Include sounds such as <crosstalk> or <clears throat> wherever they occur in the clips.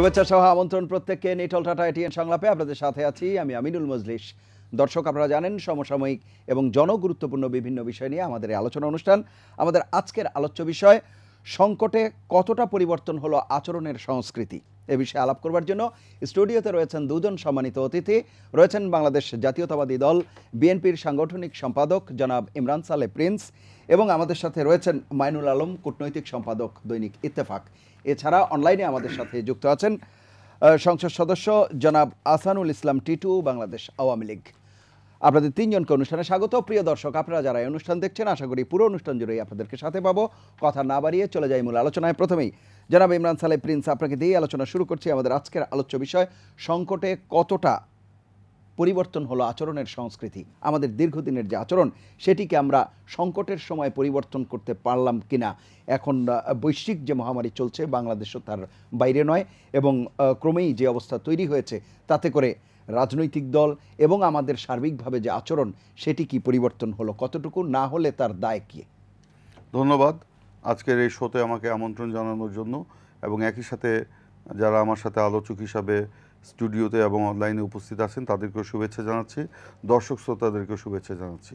শুভেচ্ছা সহ আমন্ত্রণ প্রত্যেককে নিটল টাটা এটিএন সংলাপে আপনাদের সাথে আছি আমি আমিনুল মজলিস দর্শক আপনারা জানেন সমসাময়িক এবং জনগুরুত্বপূর্ণ বিভিন্ন বিষয় নিয়ে আমাদের আলোচনা অনুষ্ঠান আমাদের আজকের আলোচ্য বিষয় সংকটে কতটা পরিবর্তন হলো আচরণের সংস্কৃতি এ বিষয়ে আলাপ করবার জন্য স্টুডিওতে রয়েছেন দুজন সম্মানিত অতিথি রয়েছেন বাংলাদেশ জাতীয়তাবাদী দল বিএনপির সাংগঠনিক সম্পাদক জনাব ইমরান সালে প্রিন্স এবং আমাদের সাথে রয়েছেন মাইনুল আলম কূটনৈতিক সম্পাদক দৈনিক ইত্তেফাক এছাড়া অনলাইনে আমাদের সাথে যুক্ত আছেন সংসদ সদস্য জনাব আসানুল ইসলাম টিটু বাংলাদেশ আওয়ামী লীগ আপনাদের তিনজনকে অনুষ্ঠানে স্বাগত প্রিয় দর্শক আপনারা যারা এই অনুষ্ঠান দেখছেন আশা করি পুরো অনুষ্ঠান জুড়েই আপনাদেরকে সাথে পাবো কথা না বাড়িয়ে চলে যাই মূল আলোচনায় প্রথমেই জনাব ইমরান সালে প্রিন্স আপনাকে দিয়ে আলোচনা শুরু করছি আমাদের আজকের আলোচ্য বিষয় সংকটে কতটা পরিবর্তন হলো আচরণের সংস্কৃতি আমাদের দীর্ঘদিনের যে আচরণ সেটিকে আমরা সংকটের সময় পরিবর্তন করতে পারলাম কিনা এখন বৈশ্বিক যে মহামারী চলছে বাংলাদেশও তার বাইরে নয় এবং ক্রমেই যে অবস্থা তৈরি হয়েছে তাতে করে রাজনৈতিক দল এবং আমাদের সার্বিকভাবে যে আচরণ সেটি কি পরিবর্তন হলো কতটুকু না হলে তার দায় কী ধন্যবাদ আজকের এই শোতে আমাকে আমন্ত্রণ জানানোর জন্য এবং একই সাথে যারা আমার সাথে আলোচক হিসাবে স্টুডিওতে এবং অনলাইনে উপস্থিত আছেন তাদেরকেও শুভেচ্ছা জানাচ্ছি দর্শক শ্রোতাদেরকেও শুভেচ্ছা জানাচ্ছি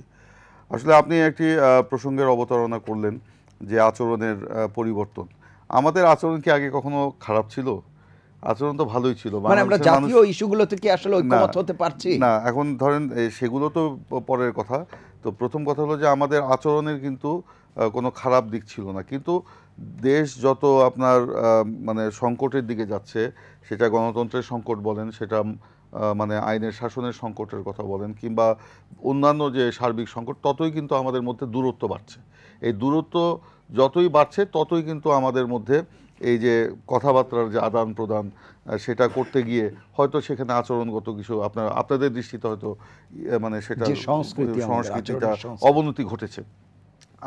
আসলে আপনি একটি প্রসঙ্গের অবতারণা করলেন যে আচরণের পরিবর্তন আমাদের আচরণ কি আগে কখনো খারাপ ছিল আচরণ তো ভালোই ছিল মানে না এখন ধরেন সেগুলো তো পরের কথা তো প্রথম কথা হলো যে আমাদের আচরণের কিন্তু কোনো খারাপ দিক ছিল না কিন্তু দেশ যত আপনার মানে সংকটের দিকে যাচ্ছে সেটা গণতন্ত্রের সংকট বলেন সেটা মানে আইনের শাসনের সংকটের কথা বলেন কিংবা অন্যান্য যে সার্বিক সংকট ততই কিন্তু আমাদের মধ্যে দূরত্ব বাড়ছে এই দূরত্ব যতই বাড়ছে ততই কিন্তু আমাদের মধ্যে এই যে কথাবার্তার যে আদান প্রদান সেটা করতে গিয়ে হয়তো সেখানে আচরণগত কিছু আপনার আপনাদের দৃষ্টিতে হয়তো মানে সেটা সংস্কৃতিটা অবনতি ঘটেছে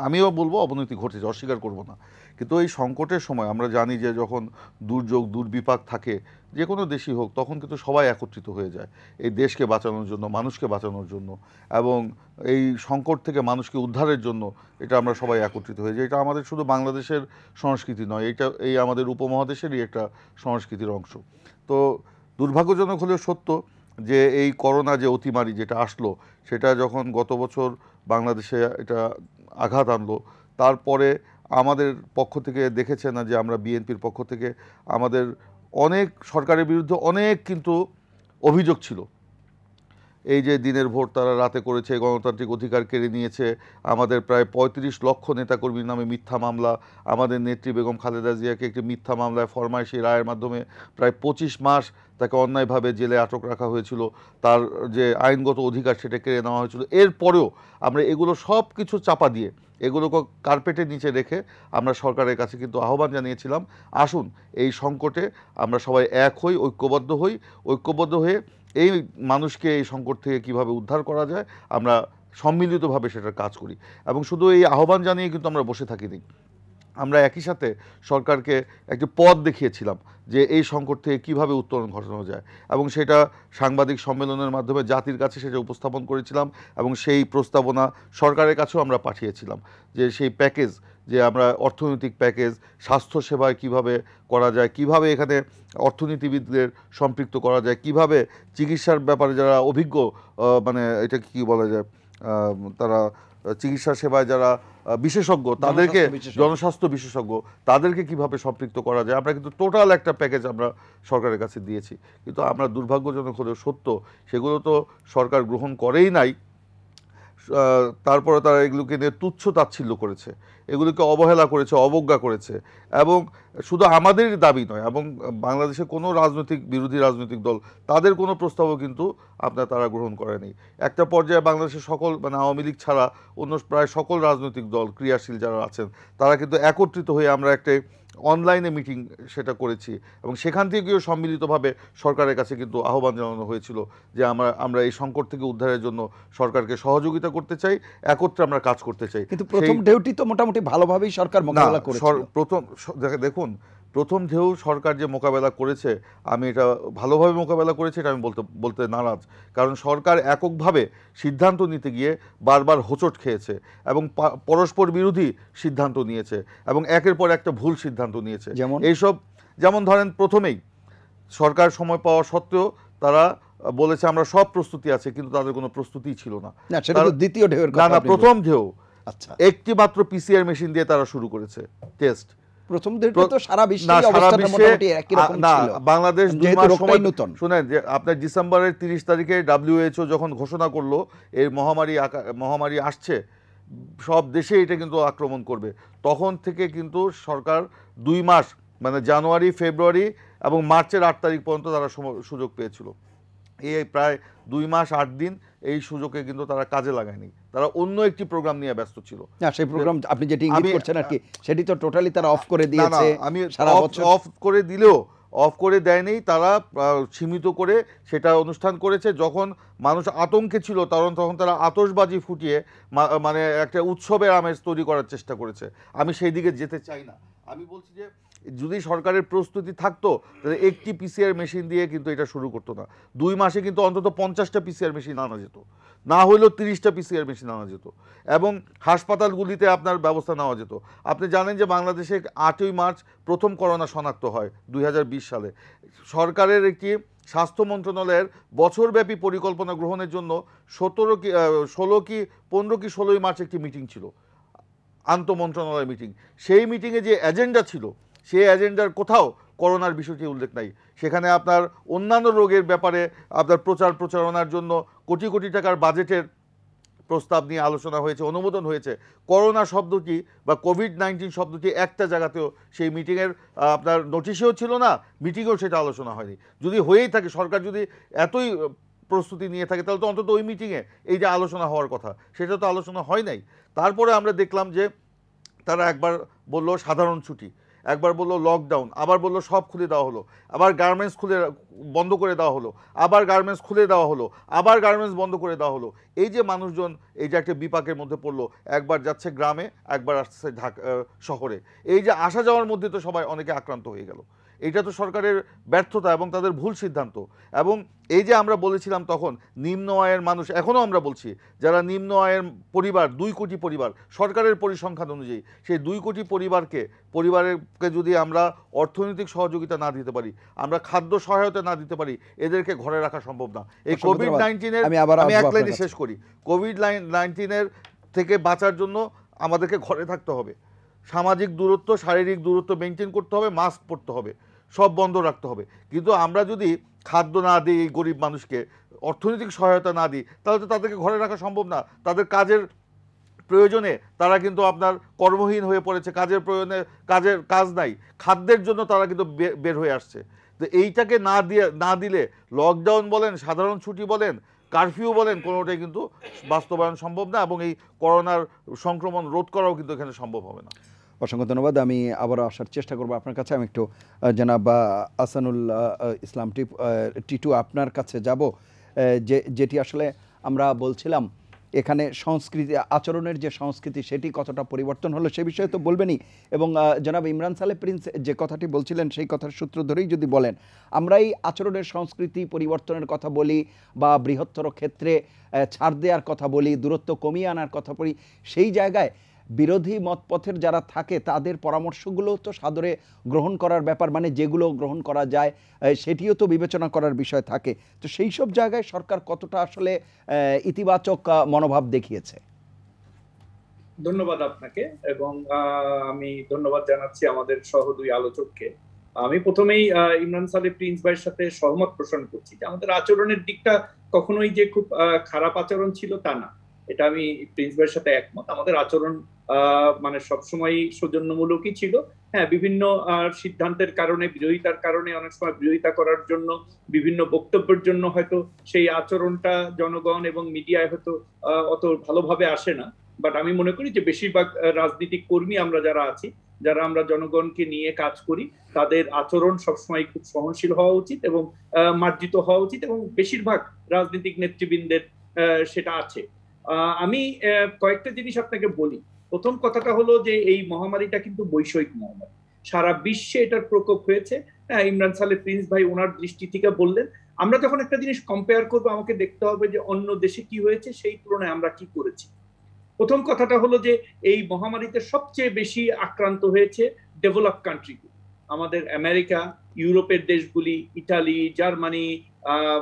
আমিও বলবো অবনতি ঘটেছে অস্বীকার করব না কিন্তু এই সংকটের সময় আমরা জানি যে যখন দুর্যোগ দুর্বিপাক থাকে যে কোনো দেশই হোক তখন কিন্তু সবাই একত্রিত হয়ে যায় এই দেশকে বাঁচানোর জন্য মানুষকে বাঁচানোর জন্য এবং এই সংকট থেকে মানুষকে উদ্ধারের জন্য এটা আমরা সবাই একত্রিত হয়ে যাই এটা আমাদের শুধু বাংলাদেশের সংস্কৃতি নয় এটা এই আমাদের উপমহাদেশেরই একটা সংস্কৃতির অংশ তো দুর্ভাগ্যজনক হলেও সত্য যে এই করোনা যে অতিমারি যেটা আসলো সেটা যখন গত বছর বাংলাদেশে এটা আঘাত আনলো তারপরে আমাদের পক্ষ থেকে দেখেছে না যে আমরা বিএনপির পক্ষ থেকে আমাদের অনেক সরকারের বিরুদ্ধে অনেক কিন্তু অভিযোগ ছিল এই যে দিনের ভোট তারা রাতে করেছে গণতান্ত্রিক অধিকার কেড়ে নিয়েছে আমাদের প্রায় ৩৫ লক্ষ নেতাকর্মীর নামে মিথ্যা মামলা আমাদের নেত্রী বেগম খালেদা জিয়াকে একটি মিথ্যা মামলায় ফরমাইশি রায়ের মাধ্যমে প্রায় ২৫ মাস তাকে অন্যায়ভাবে জেলে আটক রাখা হয়েছিল তার যে আইনগত অধিকার সেটা কেড়ে নেওয়া হয়েছিল এরপরেও আমরা এগুলো সব কিছু চাপা দিয়ে এগুলোকে কার্পেটের নিচে রেখে আমরা সরকারের কাছে কিন্তু আহ্বান জানিয়েছিলাম আসুন এই সংকটে আমরা সবাই এক হই ঐক্যবদ্ধ হই ঐক্যবদ্ধ হয়ে এই মানুষকে এই সংকট থেকে কিভাবে উদ্ধার করা যায় আমরা সম্মিলিতভাবে সেটার কাজ করি এবং শুধু এই আহ্বান জানিয়ে কিন্তু আমরা বসে থাকি নি আমরা একই সাথে সরকারকে একটি পথ দেখিয়েছিলাম যে এই সংকট থেকে কীভাবে উত্তরণ ঘটানো যায় এবং সেটা সাংবাদিক সম্মেলনের মাধ্যমে জাতির কাছে সেটা উপস্থাপন করেছিলাম এবং সেই প্রস্তাবনা সরকারের কাছেও আমরা পাঠিয়েছিলাম যে সেই প্যাকেজ যে আমরা অর্থনৈতিক প্যাকেজ স্বাস্থ্যসেবায় কিভাবে করা যায় কিভাবে এখানে অর্থনীতিবিদদের সম্পৃক্ত করা যায় কিভাবে চিকিৎসার ব্যাপারে যারা অভিজ্ঞ মানে এটা কি বলা যায় তারা চিকিৎসা সেবায় যারা বিশেষজ্ঞ তাদেরকে জনস্বাস্থ্য বিশেষজ্ঞ তাদেরকে কিভাবে সম্পৃক্ত করা যায় আমরা কিন্তু টোটাল একটা প্যাকেজ আমরা সরকারের কাছে দিয়েছি কিন্তু আমরা দুর্ভাগ্যজনক হলেও সত্য সেগুলো তো সরকার গ্রহণ করেই নাই তারপরে তারা এগুলোকে নিয়ে তুচ্ছ তাচ্ছিল্য করেছে এগুলোকে অবহেলা করেছে অবজ্ঞা করেছে এবং শুধু আমাদের দাবি নয় এবং বাংলাদেশে কোনো রাজনৈতিক বিরোধী রাজনৈতিক দল তাদের কোনো প্রস্তাবও কিন্তু আপনার তারা গ্রহণ করেনি একটা পর্যায়ে বাংলাদেশের সকল মানে আওয়ামী লীগ ছাড়া অন্য প্রায় সকল রাজনৈতিক দল ক্রিয়াশীল যারা আছেন তারা কিন্তু একত্রিত হয়ে আমরা একটা অনলাইনে মিটিং সেটা করেছি এবং সেখান থেকেও সম্মিলিতভাবে সরকারের কাছে কিন্তু আহ্বান জানানো হয়েছিল যে আমরা আমরা এই সংকট থেকে উদ্ধারের জন্য সরকারকে সহযোগিতা করতে চাই একত্রে আমরা কাজ করতে চাই কিন্তু প্রথম ঢেউটি তো মোটামুটি ভালোভাবেই সরকার মোকাবেলা করেছে প্রথম দেখুন প্রথম ঢেউ সরকার যে মোকাবেলা করেছে আমি এটা ভালোভাবে মোকাবেলা করেছে এটা আমি বলতে বলতে নারাজ কারণ সরকার এককভাবে সিদ্ধান্ত নিতে গিয়ে বারবার হোঁচট খেয়েছে এবং পরস্পর বিরোধী সিদ্ধান্ত নিয়েছে এবং একের পর একটা ভুল সিদ্ধান্ত নিয়েছে যেমন এইসব যেমন ধরেন প্রথমেই সরকার সময় পাওয়া সত্ত্বেও তারা বলেছে আমরা সব প্রস্তুতি আছে কিন্তু তাদের কোনো প্রস্তুতি ছিল না দ্বিতীয় ঢেউ না না প্রথম ঢেউ আচ্ছা একটি মাত্র পিসিআর মেশিন দিয়ে তারা শুরু করেছে টেস্ট প্রথম তো সারা বিশ্বে অবস্থাটা মোটামুটি একই রকম ছিল বাংলাদেশ দুই মাস সময় নতুন শুনেন যে আপনার ডিসেম্বরের 30 তারিখে ডব্লিউএইচও যখন ঘোষণা করলো এই মহামারী মহামারী আসছে সব দেশে এটা কিন্তু আক্রমণ করবে তখন থেকে কিন্তু সরকার দুই মাস মানে জানুয়ারি ফেব্রুয়ারি এবং মার্চের আট তারিখ পর্যন্ত তারা সুযোগ পেয়েছিল এই প্রায় দুই মাস আট দিন এই সুযোগে কিন্তু তারা কাজে লাগায়নি তারা অন্য একটি প্রোগ্রাম নিয়ে ব্যস্ত ছিল না সেই প্রোগ্রাম আপনি যেটি ইঙ্গিত করছেন আর কি সেটি তো টোটালি তারা অফ করে দিয়েছে আমি সারা বছর অফ করে দিলেও অফ করে দেয়নি তারা সীমিত করে সেটা অনুষ্ঠান করেছে যখন মানুষ আতঙ্কে ছিল তখন তখন তারা আতসবাজি ফুটিয়ে মানে একটা উৎসবের আমেজ তৈরি করার চেষ্টা করেছে আমি সেই দিকে যেতে চাই না আমি বলছি যে যদি সরকারের প্রস্তুতি থাকতো তাহলে একটি পিসিআর মেশিন দিয়ে কিন্তু এটা শুরু করতো না দুই মাসে কিন্তু অন্তত পঞ্চাশটা পিসিআর মেশিন আনা যেত না হইলেও তিরিশটা পিসিআর মেশিন আনা যেত এবং হাসপাতালগুলিতে আপনার ব্যবস্থা নেওয়া যেত আপনি জানেন যে বাংলাদেশে আটই মার্চ প্রথম করোনা শনাক্ত হয় দুই সালে সরকারের একটি স্বাস্থ্য মন্ত্রণালয়ের বছরব্যাপী পরিকল্পনা গ্রহণের জন্য সতেরো কি ষোলো কি পনেরো কি ষোলোই মার্চ একটি মিটিং ছিল আন্ত মন্ত্রণালয় মিটিং সেই মিটিংয়ে যে এজেন্ডা ছিল সে এজেন্ডার কোথাও করোনার বিষয়টি উল্লেখ নাই সেখানে আপনার অন্যান্য রোগের ব্যাপারে আপনার প্রচার প্রচারণার জন্য কোটি কোটি টাকার বাজেটের প্রস্তাব নিয়ে আলোচনা হয়েছে অনুমোদন হয়েছে করোনা শব্দটি বা কোভিড নাইন্টিন শব্দটি একটা জায়গাতেও সেই মিটিংয়ের আপনার নোটিশেও ছিল না মিটিংয়েও সেটা আলোচনা হয়নি যদি হয়েই থাকে সরকার যদি এতই প্রস্তুতি নিয়ে থাকে তাহলে তো অন্তত ওই মিটিংয়ে এই যে আলোচনা হওয়ার কথা সেটা তো আলোচনা হয় নাই তারপরে আমরা দেখলাম যে তারা একবার বলল সাধারণ ছুটি একবার বললো লকডাউন আবার বললো সব খুলে দেওয়া হলো আবার গার্মেন্টস খুলে বন্ধ করে দেওয়া হলো আবার গার্মেন্টস খুলে দেওয়া হলো আবার গার্মেন্টস বন্ধ করে দেওয়া হলো এই যে মানুষজন এই যে একটা বিপাকের মধ্যে পড়লো একবার যাচ্ছে গ্রামে একবার আসছে ঢাকা শহরে এই যে আসা যাওয়ার মধ্যে তো সবাই অনেকে আক্রান্ত হয়ে গেল এটা তো সরকারের ব্যর্থতা এবং তাদের ভুল সিদ্ধান্ত এবং এই যে আমরা বলেছিলাম তখন নিম্ন আয়ের মানুষ এখনও আমরা বলছি যারা নিম্ন আয়ের পরিবার দুই কোটি পরিবার সরকারের পরিসংখ্যান অনুযায়ী সেই দুই কোটি পরিবারকে পরিবারকে যদি আমরা অর্থনৈতিক সহযোগিতা না দিতে পারি আমরা খাদ্য সহায়তা না দিতে পারি এদেরকে ঘরে রাখা সম্ভব না এই কোভিড নাইন্টিনের আমি এক লাইনে শেষ করি কোভিড নাইন্টিনের থেকে বাঁচার জন্য আমাদেরকে ঘরে থাকতে হবে সামাজিক দূরত্ব শারীরিক দূরত্ব মেনটেন করতে হবে মাস্ক পরতে হবে সব বন্ধ রাখতে হবে কিন্তু আমরা যদি খাদ্য না দিই এই গরিব মানুষকে অর্থনৈতিক সহায়তা না দিই তাহলে তো তাদেরকে ঘরে রাখা সম্ভব না তাদের কাজের প্রয়োজনে তারা কিন্তু আপনার কর্মহীন হয়ে পড়েছে কাজের প্রয়োজনে কাজের কাজ নাই খাদ্যের জন্য তারা কিন্তু বের হয়ে আসছে তো এইটাকে না দিয়ে না দিলে লকডাউন বলেন সাধারণ ছুটি বলেন কারফিউ বলেন কোনোটাই কিন্তু বাস্তবায়ন সম্ভব না এবং এই করোনার সংক্রমণ রোধ করাও কিন্তু এখানে সম্ভব হবে না অসংখ্য ধন্যবাদ আমি আবারও আসার চেষ্টা করব আপনার কাছে আমি একটু জানাব আসানুল ইসলাম টি টিটু আপনার কাছে যাব যে যেটি আসলে আমরা বলছিলাম এখানে সংস্কৃতি আচরণের যে সংস্কৃতি সেটি কতটা পরিবর্তন হলো সে বিষয়ে তো বলবেনই এবং জনাব ইমরান সালে প্রিন্স যে কথাটি বলছিলেন সেই কথার সূত্র ধরেই যদি বলেন আমরা এই আচরণের সংস্কৃতি পরিবর্তনের কথা বলি বা বৃহত্তর ক্ষেত্রে ছাড় দেওয়ার কথা বলি দূরত্ব কমিয়ে আনার কথা বলি সেই জায়গায় বিরোধী মতপথের যারা থাকে তাদের পরামর্শগুলো তো সাদরে গ্রহণ করার ব্যাপার মানে যেগুলো গ্রহণ করা যায় সেটিও তো বিবেচনা করার বিষয় থাকে তো সেই সব জায়গায় সরকার কতটা আসলে ইতিবাচক মনোভাব দেখিয়েছে ধন্যবাদ আপনাকে এবং আমি ধন্যবাদ জানাচ্ছি আমাদের সহ দুই আলোচককে আমি প্রথমেই ইমরান সালে প্রিন্স ভাইয়ের সাথে সহমত পোষণ করছি যে আমাদের আচরণের দিকটা কখনোই যে খুব খারাপ আচরণ ছিল তা না এটা আমি প্রিন্স ভাইয়ের সাথে একমত আমাদের আচরণ মানে সবসময় সৌজন্যমূলকই ছিল হ্যাঁ বিভিন্ন সিদ্ধান্তের কারণে বিরোধিতার কারণে অনেক সময় বিরোধিতা করার জন্য বিভিন্ন বক্তব্যের জন্য হয়তো সেই আচরণটা জনগণ এবং মিডিয়ায় হয়তো অত ভালোভাবে আসে না বাট আমি মনে করি যে বেশিরভাগ রাজনীতিক কর্মী আমরা যারা আছি যারা আমরা জনগণকে নিয়ে কাজ করি তাদের আচরণ সবসময় খুব সহনশীল হওয়া উচিত এবং মার্জিত হওয়া উচিত এবং বেশিরভাগ রাজনৈতিক নেতৃবৃন্দের সেটা আছে আমি কয়েকটা জিনিস আপনাকে বলি প্রথম কথাটা হলো যে এই মহামারীটা কিন্তু বৈষয়িক মহামারী সারা বিশ্বে এটার প্রকোপ হয়েছে হ্যাঁ ইমরান সালে প্রিন্স ভাই ওনার দৃষ্টি থেকে বললেন আমরা যখন একটা জিনিস কম্পেয়ার করবো আমাকে দেখতে হবে যে অন্য দেশে কি হয়েছে সেই তুলনায় আমরা কি করেছি প্রথম কথাটা হলো যে এই মহামারীতে সবচেয়ে বেশি আক্রান্ত হয়েছে ডেভেলপ কান্ট্রিগুলো আমাদের আমেরিকা ইউরোপের দেশগুলি ইটালি জার্মানি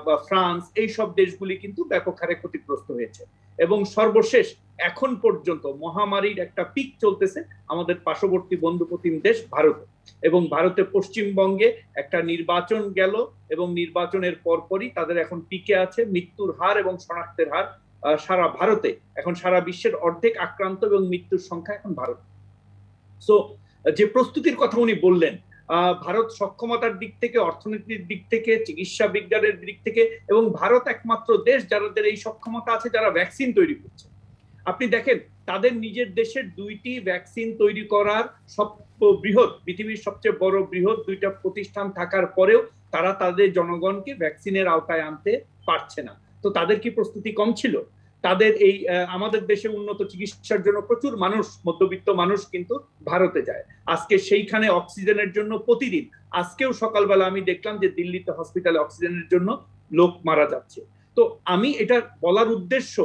বা ফ্রান্স এই সব দেশগুলি কিন্তু ব্যাপক হারে ক্ষতিগ্রস্ত হয়েছে এবং সর্বশেষ এখন পর্যন্ত মহামারীর একটা পিক চলতেছে আমাদের পার্শ্ববর্তী বন্ধুপ্রতিম দেশ ভারতে এবং ভারতে পশ্চিমবঙ্গে একটা নির্বাচন গেল এবং নির্বাচনের পরপরই তাদের এখন পিকে আছে মৃত্যুর হার এবং শনাক্তের হার সারা ভারতে এখন সারা বিশ্বের অর্ধেক আক্রান্ত এবং মৃত্যুর সংখ্যা এখন ভারত সো যে প্রস্তুতির কথা উনি বললেন ভারত সক্ষমতার দিক থেকে অর্থনীতির দিক থেকে চিকিৎসা বিজ্ঞানের দিক থেকে এবং ভারত একমাত্র দেশ যাদের এই সক্ষমতা আছে যারা ভ্যাকসিন তৈরি করছে আপনি দেখেন তাদের নিজের দেশের দুইটি ভ্যাকসিন তৈরি করার সব বৃহৎ পৃথিবীর সবচেয়ে বড় বৃহৎ দুইটা প্রতিষ্ঠান থাকার পরেও তারা তাদের জনগণকে ভ্যাকসিনের আওতায় আনতে পারছে না তো তাদের কি প্রস্তুতি কম ছিল তাদের এই আমাদের দেশে উন্নত চিকিৎসার জন্য প্রচুর মানুষ মধ্যবিত্ত মানুষ কিন্তু ভারতে যায় আজকে সেইখানে অক্সিজেনের জন্য প্রতিদিন আজকেও সকালবেলা আমি দেখলাম যে দিল্লিতে হসপিটালে অক্সিজেনের জন্য লোক মারা যাচ্ছে তো আমি এটা বলার উদ্দেশ্য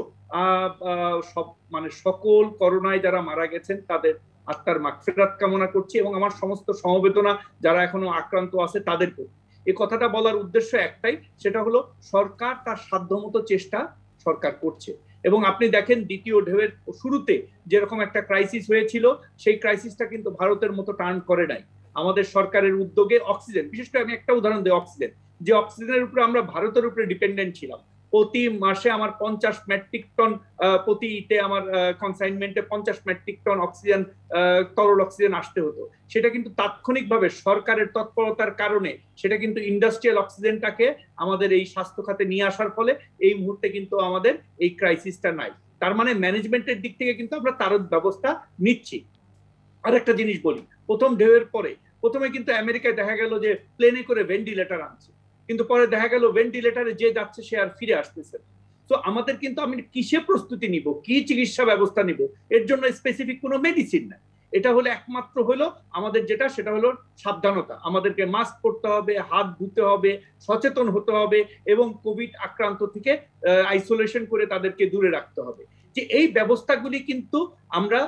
সব মানে সকল করোনায় যারা মারা গেছেন তাদের আত্মার মাগফিরাত কামনা করছি এবং আমার সমস্ত সমবেদনা যারা এখনো আক্রান্ত আছে তাদের প্রতি এই কথাটা বলার উদ্দেশ্য একটাই সেটা হলো সরকার তার সাধ্যমতো চেষ্টা সরকার করছে এবং আপনি দেখেন দ্বিতীয় ঢেউয়ের শুরুতে যেরকম একটা ক্রাইসিস হয়েছিল সেই ক্রাইসিসটা কিন্তু ভারতের মতো টার্ন করে নাই আমাদের সরকারের উদ্যোগে অক্সিজেন বিশেষ করে আমি একটা উদাহরণ দিই অক্সিজেন যে অক্সিজেনের উপরে আমরা ভারতের উপরে ডিপেন্ডেন্ট ছিলাম প্রতি মাসে আমার পঞ্চাশ মেট্রিক টন প্রতি প্রতিতে আমার কনসাইনমেন্টে পঞ্চাশ মেট্রিক টন অক্সিজেন তরল অক্সিজেন আসতে হতো সেটা কিন্তু তাৎক্ষণিকভাবে সরকারের তৎপরতার কারণে সেটা কিন্তু ইন্ডাস্ট্রিয়াল অক্সিজেনটাকে আমাদের এই স্বাস্থ্য খাতে নিয়ে আসার ফলে এই মুহূর্তে কিন্তু আমাদের এই ক্রাইসিসটা নাই তার মানে ম্যানেজমেন্টের দিক থেকে কিন্তু আমরা তার ব্যবস্থা নিচ্ছি আর একটা জিনিস বলি প্রথম ঢেউয়ের পরে প্রথমে কিন্তু আমেরিকায় দেখা গেল যে প্লেনে করে ভেন্টিলেটার আনছে কিন্তু পরে দেখা গেল ভেন্টিলেটারে যে যাচ্ছে সে আর ফিরে আসতেছে তো আমাদের কিন্তু আমি কিসে প্রস্তুতি নিব কি চিকিৎসা ব্যবস্থা নিব এর জন্য স্পেসিফিক কোনো মেডিসিন নাই এটা হলো একমাত্র হলো আমাদের যেটা সেটা হলো সাবধানতা আমাদেরকে মাস্ক পরতে হবে হাত ধুতে হবে সচেতন হতে হবে এবং কোভিড আক্রান্ত থেকে আইসোলেশন করে তাদেরকে দূরে রাখতে হবে যে এই ব্যবস্থাগুলি কিন্তু আমরা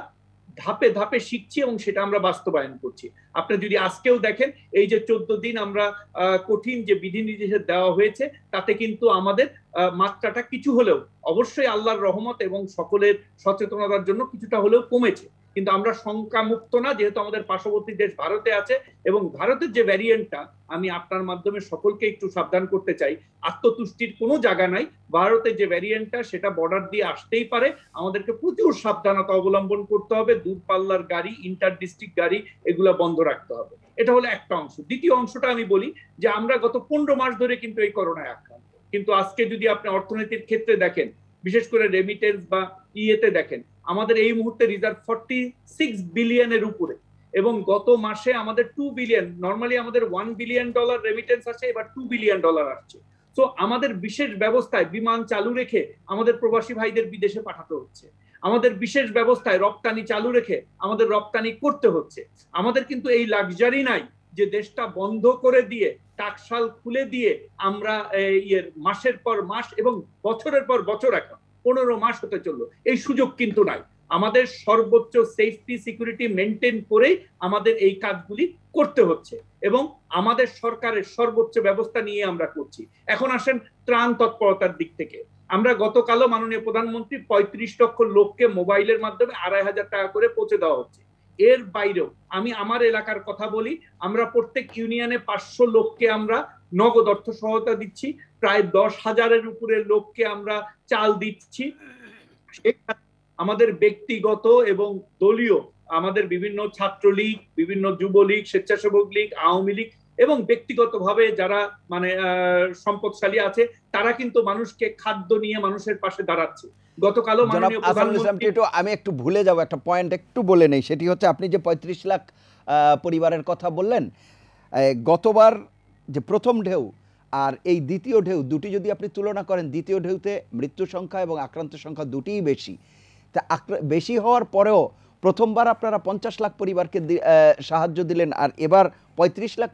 ধাপে ধাপে শিখছি এবং সেটা আমরা বাস্তবায়ন করছি আপনি যদি আজকেও দেখেন এই যে চোদ্দ দিন আমরা কঠিন যে বিধিনির্দেশে দেওয়া হয়েছে তাতে কিন্তু আমাদের মাত্রাটা কিছু হলেও অবশ্যই আল্লাহর রহমত এবং সকলের সচেতনতার জন্য কিছুটা হলেও কমেছে কিন্তু আমরা শঙ্কামুক্ত না যেহেতু আমাদের পার্শ্ববর্তী দেশ ভারতে আছে এবং ভারতের যে ভ্যারিয়েন্টটা আমি আপনার মাধ্যমে সকলকে একটু সাবধান করতে চাই আত্মতুষ্টির কোনো জায়গা নাই ভারতের যে ভ্যারিয়েন্টটা সেটা বর্ডার দিয়ে আসতেই পারে আমাদেরকে প্রচুর সাবধানতা অবলম্বন করতে হবে দূরপাল্লার গাড়ি ইন্টার ডিস্ট্রিক্ট গাড়ি এগুলো বন্ধ রাখতে হবে এটা হলো একটা অংশ দ্বিতীয় অংশটা আমি বলি যে আমরা গত পনেরো মাস ধরে কিন্তু এই করোনায় আক্রান্ত কিন্তু আজকে যদি আপনি অর্থনীতির ক্ষেত্রে দেখেন বিশেষ করে রেমিটেন্স বা ইয়েতে দেখেন আমাদের এই মুহূর্তে রিজার্ভ ফর্টি সিক্স বিলিয়নের উপরে এবং গত মাসে আমাদের টু বিলিয়ন নর্মালি আমাদের ওয়ান বিলিয়ন ডলার রেমিটেন্স আছে এবার টু বিলিয়ন ডলার আসছে তো আমাদের বিশেষ ব্যবস্থায় বিমান চালু রেখে আমাদের প্রবাসী ভাইদের বিদেশে পাঠাতে হচ্ছে আমাদের বিশেষ ব্যবস্থায় রপ্তানি চালু রেখে আমাদের রপ্তানি করতে হচ্ছে আমাদের কিন্তু এই লাক্সারি নাই যে দেশটা বন্ধ করে দিয়ে টাকশাল খুলে দিয়ে আমরা মাসের পর মাস এবং বছরের পর বছর এখন পনেরো মাস হতে চললো এই সুযোগ কিন্তু নাই আমাদের সর্বোচ্চ সেফটি সিকিউরিটি মেনটেন করে আমাদের এই কাজগুলি করতে হচ্ছে এবং আমাদের সরকারের সর্বোচ্চ ব্যবস্থা নিয়ে আমরা করছি এখন আসেন ত্রাণ তৎপরতার দিক থেকে আমরা গতকালও মাননীয় প্রধানমন্ত্রী পঁয়ত্রিশ লক্ষ লোককে মোবাইলের মাধ্যমে আড়াই হাজার টাকা করে পৌঁছে দেওয়া হচ্ছে এর বাইরেও আমি আমার এলাকার কথা বলি আমরা প্রত্যেক ইউনিয়নে পাঁচশো লোককে আমরা নগদ অর্থ সহায়তা দিচ্ছি প্রায় দশ হাজারের উপরে লোককে আমরা চাল দিচ্ছি আমাদের ব্যক্তিগত এবং দলীয় আমাদের বিভিন্ন ছাত্রলীগ বিভিন্ন যুবলীগ স্বেচ্ছাসেবক লীগ আওয়ামী লীগ এবং ব্যক্তিগতভাবে যারা মানে সম্পদশালী আছে তারা কিন্তু মানুষকে খাদ্য নিয়ে মানুষের পাশে দাঁড়াচ্ছে আমি একটু ভুলে যাব একটা পয়েন্ট একটু বলে নেই সেটি হচ্ছে আপনি যে পঁয়ত্রিশ লাখ পরিবারের কথা বললেন গতবার যে প্রথম ঢেউ আর এই দ্বিতীয় ঢেউ দুটি যদি আপনি তুলনা করেন দ্বিতীয় ঢেউতে মৃত্যু সংখ্যা এবং আক্রান্ত সংখ্যা দুটিই বেশি তা বেশি হওয়ার পরেও প্রথমবার আপনারা পঞ্চাশ লাখ পরিবারকে সাহায্য দিলেন আর এবার ৩৫ লাখ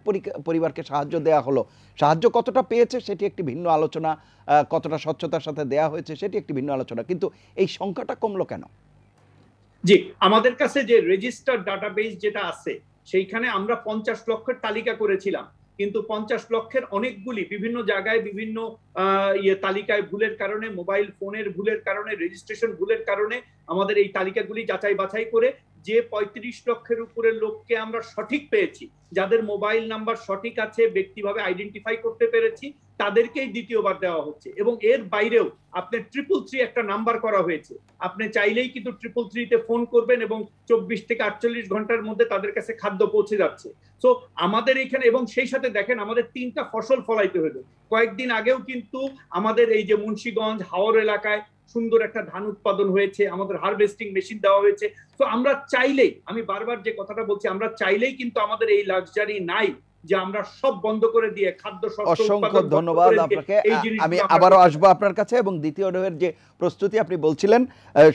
পরিবারকে সাহায্য দেয়া হলো সাহায্য কতটা পেয়েছে সেটি একটি ভিন্ন আলোচনা কতটা স্বচ্ছতার সাথে দেয়া হয়েছে সেটি একটি ভিন্ন আলোচনা কিন্তু এই সংখ্যাটা কমলো কেন জি আমাদের কাছে যে রেজিস্টার ডাটাবেস যেটা আছে সেইখানে আমরা পঞ্চাশ লক্ষের তালিকা করেছিলাম কিন্তু পঞ্চাশ লক্ষের অনেকগুলি বিভিন্ন জায়গায় বিভিন্ন ইয়ে তালিকায় ভুলের কারণে মোবাইল ফোনের ভুলের কারণে রেজিস্ট্রেশন ভুলের কারণে আমাদের এই তালিকাগুলি যাচাই বাছাই করে যে পঁয়ত্রিশ লক্ষের উপরে লোককে আমরা সঠিক পেয়েছি যাদের মোবাইল নাম্বার সঠিক আছে ব্যক্তিভাবে আইডেন্টিফাই করতে পেরেছি তাদেরকেই দ্বিতীয়বার দেওয়া হচ্ছে এবং এর বাইরেও আপনার ট্রিপল থ্রি একটা নাম্বার করা হয়েছে আপনি চাইলেই কিন্তু ট্রিপল থ্রিতে ফোন করবেন এবং চব্বিশ থেকে আটচল্লিশ ঘন্টার মধ্যে তাদের কাছে খাদ্য পৌঁছে যাচ্ছে তো আমাদের এখানে এবং সেই সাথে দেখেন আমাদের তিনটা ফসল ফলাইতে হলো কয়েকদিন আগেও কিন্তু আমাদের এই যে মুন্সীগঞ্জ হাওর এলাকায় সুন্দর একটা ধান উৎপাদন হয়েছে আমাদের হারভেস্টিং মেশিন দেওয়া হয়েছে তো আমরা চাইলেই আমি বারবার যে কথাটা বলছি আমরা চাইলেই কিন্তু আমাদের এই লাক্সারি নাই যে আমরা সব বন্ধ করে দিয়ে খাদ্য অসংখ্য ধন্যবাদ আপনাকে আমি আবারও আসবো আপনার কাছে এবং দ্বিতীয় ঢেউয়ের যে প্রস্তুতি আপনি বলছিলেন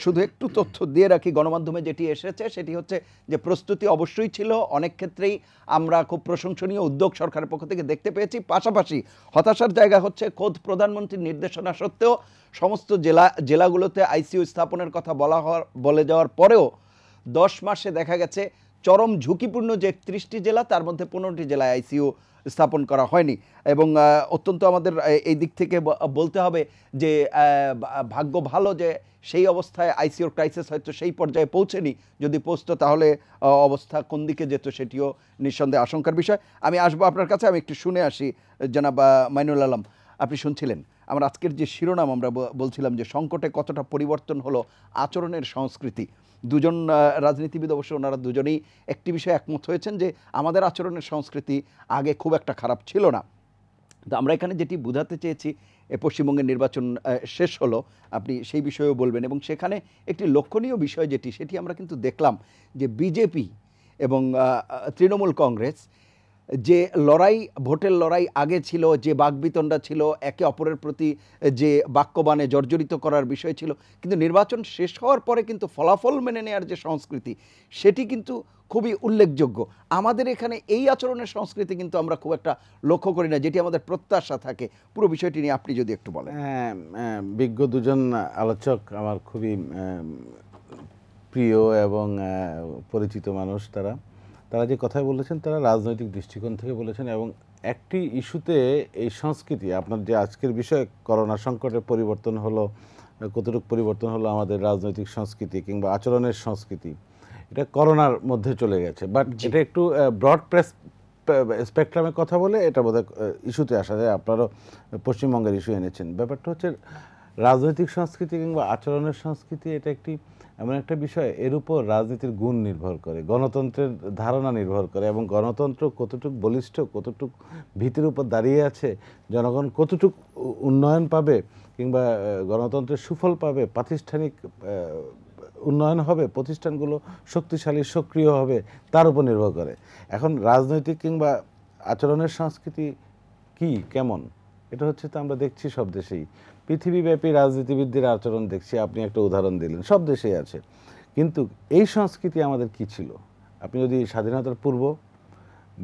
শুধু একটু তথ্য দিয়ে রাখি গণমাধ্যমে যেটি এসেছে সেটি হচ্ছে যে প্রস্তুতি অবশ্যই ছিল অনেক ক্ষেত্রেই আমরা খুব প্রশংসনীয় উদ্যোগ সরকারের পক্ষ থেকে দেখতে পেয়েছি পাশাপাশি হতাশার জায়গা হচ্ছে খোদ প্রধানমন্ত্রীর নির্দেশনা সত্ত্বেও সমস্ত জেলা জেলাগুলোতে আইসিইউ স্থাপনের কথা বলা হওয়ার বলে যাওয়ার পরেও দশ মাসে দেখা গেছে চরম ঝুঁকিপূর্ণ যে একত্রিশটি জেলা তার মধ্যে পনেরোটি জেলায় আইসিইউ স্থাপন করা হয়নি এবং অত্যন্ত আমাদের এই দিক থেকে বলতে হবে যে ভাগ্য ভালো যে সেই অবস্থায় আইসিওর ক্রাইসিস হয়তো সেই পর্যায়ে পৌঁছেনি যদি পৌঁছত তাহলে অবস্থা কোন দিকে যেত সেটিও নিঃসন্দেহে আশঙ্কার বিষয় আমি আসবো আপনার কাছে আমি একটু শুনে আসি জনাব মাইনুল আলম আপনি শুনছিলেন আমার আজকের যে শিরোনাম আমরা বলছিলাম যে সংকটে কতটা পরিবর্তন হলো আচরণের সংস্কৃতি দুজন রাজনীতিবিদ অবশ্য ওনারা দুজনেই একটি বিষয়ে একমত হয়েছেন যে আমাদের আচরণের সংস্কৃতি আগে খুব একটা খারাপ ছিল না তো আমরা এখানে যেটি বোঝাতে চেয়েছি পশ্চিমবঙ্গের নির্বাচন শেষ হলো আপনি সেই বিষয়েও বলবেন এবং সেখানে একটি লক্ষণীয় বিষয় যেটি সেটি আমরা কিন্তু দেখলাম যে বিজেপি এবং তৃণমূল কংগ্রেস যে লড়াই ভোটের লড়াই আগে ছিল যে বাকবিতণ্ডা ছিল একে অপরের প্রতি যে বাক্যবাণে জর্জরিত করার বিষয় ছিল কিন্তু নির্বাচন শেষ হওয়ার পরে কিন্তু ফলাফল মেনে নেওয়ার যে সংস্কৃতি সেটি কিন্তু খুবই উল্লেখযোগ্য আমাদের এখানে এই আচরণের সংস্কৃতি কিন্তু আমরা খুব একটা লক্ষ্য করি না যেটি আমাদের প্রত্যাশা থাকে পুরো বিষয়টি নিয়ে আপনি যদি একটু বলেন হ্যাঁ, হ্যাঁ, বিজ্ঞ দুজন আলোচক আমার খুবই হ্যাঁ, প্রিয় এবং পরিচিত মানুষ তারা তারা যে কথাই বলেছেন তারা রাজনৈতিক দৃষ্টিকোণ থেকে বলেছেন এবং একটি ইস্যুতে এই সংস্কৃতি আপনার যে আজকের বিষয় করোনা সংকটের পরিবর্তন হলো কতটুক পরিবর্তন হলো আমাদের রাজনৈতিক সংস্কৃতি কিংবা আচরণের সংস্কৃতি এটা করোনার মধ্যে চলে গেছে বাট এটা একটু ব্রড প্রেস স্পেকট্রামে কথা বলে এটা বোধহয় ইস্যুতে আসা যায় আপনারও পশ্চিমবঙ্গের ইস্যু এনেছেন ব্যাপারটা হচ্ছে রাজনৈতিক সংস্কৃতি কিংবা আচরণের সংস্কৃতি এটা একটি এমন একটা বিষয় এর উপর রাজনীতির গুণ নির্ভর করে গণতন্ত্রের ধারণা নির্ভর করে এবং গণতন্ত্র কতটুক বলিষ্ঠ কতটুক ভীতির উপর দাঁড়িয়ে আছে জনগণ কতটুক উন্নয়ন পাবে কিংবা গণতন্ত্রের সুফল পাবে প্রাতিষ্ঠানিক উন্নয়ন হবে প্রতিষ্ঠানগুলো শক্তিশালী সক্রিয় হবে তার উপর নির্ভর করে এখন রাজনৈতিক কিংবা আচরণের সংস্কৃতি কি কেমন এটা হচ্ছে তো আমরা দেখছি সব দেশেই পৃথিবীব্যাপী রাজনীতিবিদদের আচরণ দেখছি আপনি একটা উদাহরণ দিলেন সব দেশেই আছে কিন্তু এই সংস্কৃতি আমাদের কি ছিল আপনি যদি স্বাধীনতার পূর্ব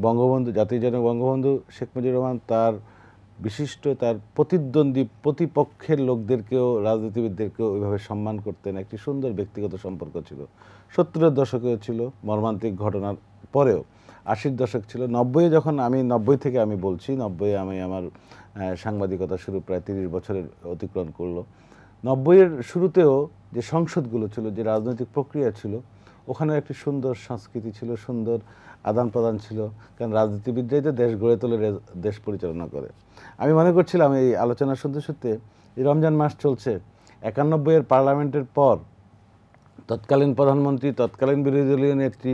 বঙ্গবন্ধু জাতীয় জনক বঙ্গবন্ধু শেখ মুজিবুর রহমান তার বিশিষ্ট তার প্রতিদ্বন্দ্বী প্রতিপক্ষের লোকদেরকেও রাজনীতিবিদদেরকেও ওইভাবে সম্মান করতেন একটি সুন্দর ব্যক্তিগত সম্পর্ক ছিল সত্তরের দশকেও ছিল মর্মান্তিক ঘটনার পরেও আশির দশক ছিল নব্বই যখন আমি নব্বই থেকে আমি বলছি নব্বই আমি আমার সাংবাদিকতা শুরু প্রায় তিরিশ বছরের অতিক্রম করলো নব্বইয়ের শুরুতেও যে সংসদগুলো ছিল যে রাজনৈতিক প্রক্রিয়া ছিল ওখানেও একটি সুন্দর সংস্কৃতি ছিল সুন্দর আদান প্রদান ছিল কারণ রাজনীতিবিদরাই তো দেশ গড়ে তোলে দেশ পরিচালনা করে আমি মনে করছিলাম এই আলোচনা শুনতে শুনতে এই রমজান মাস চলছে একানব্বইয়ের পার্লামেন্টের পর তৎকালীন প্রধানমন্ত্রী তৎকালীন বিরোধী দলীয় নেত্রী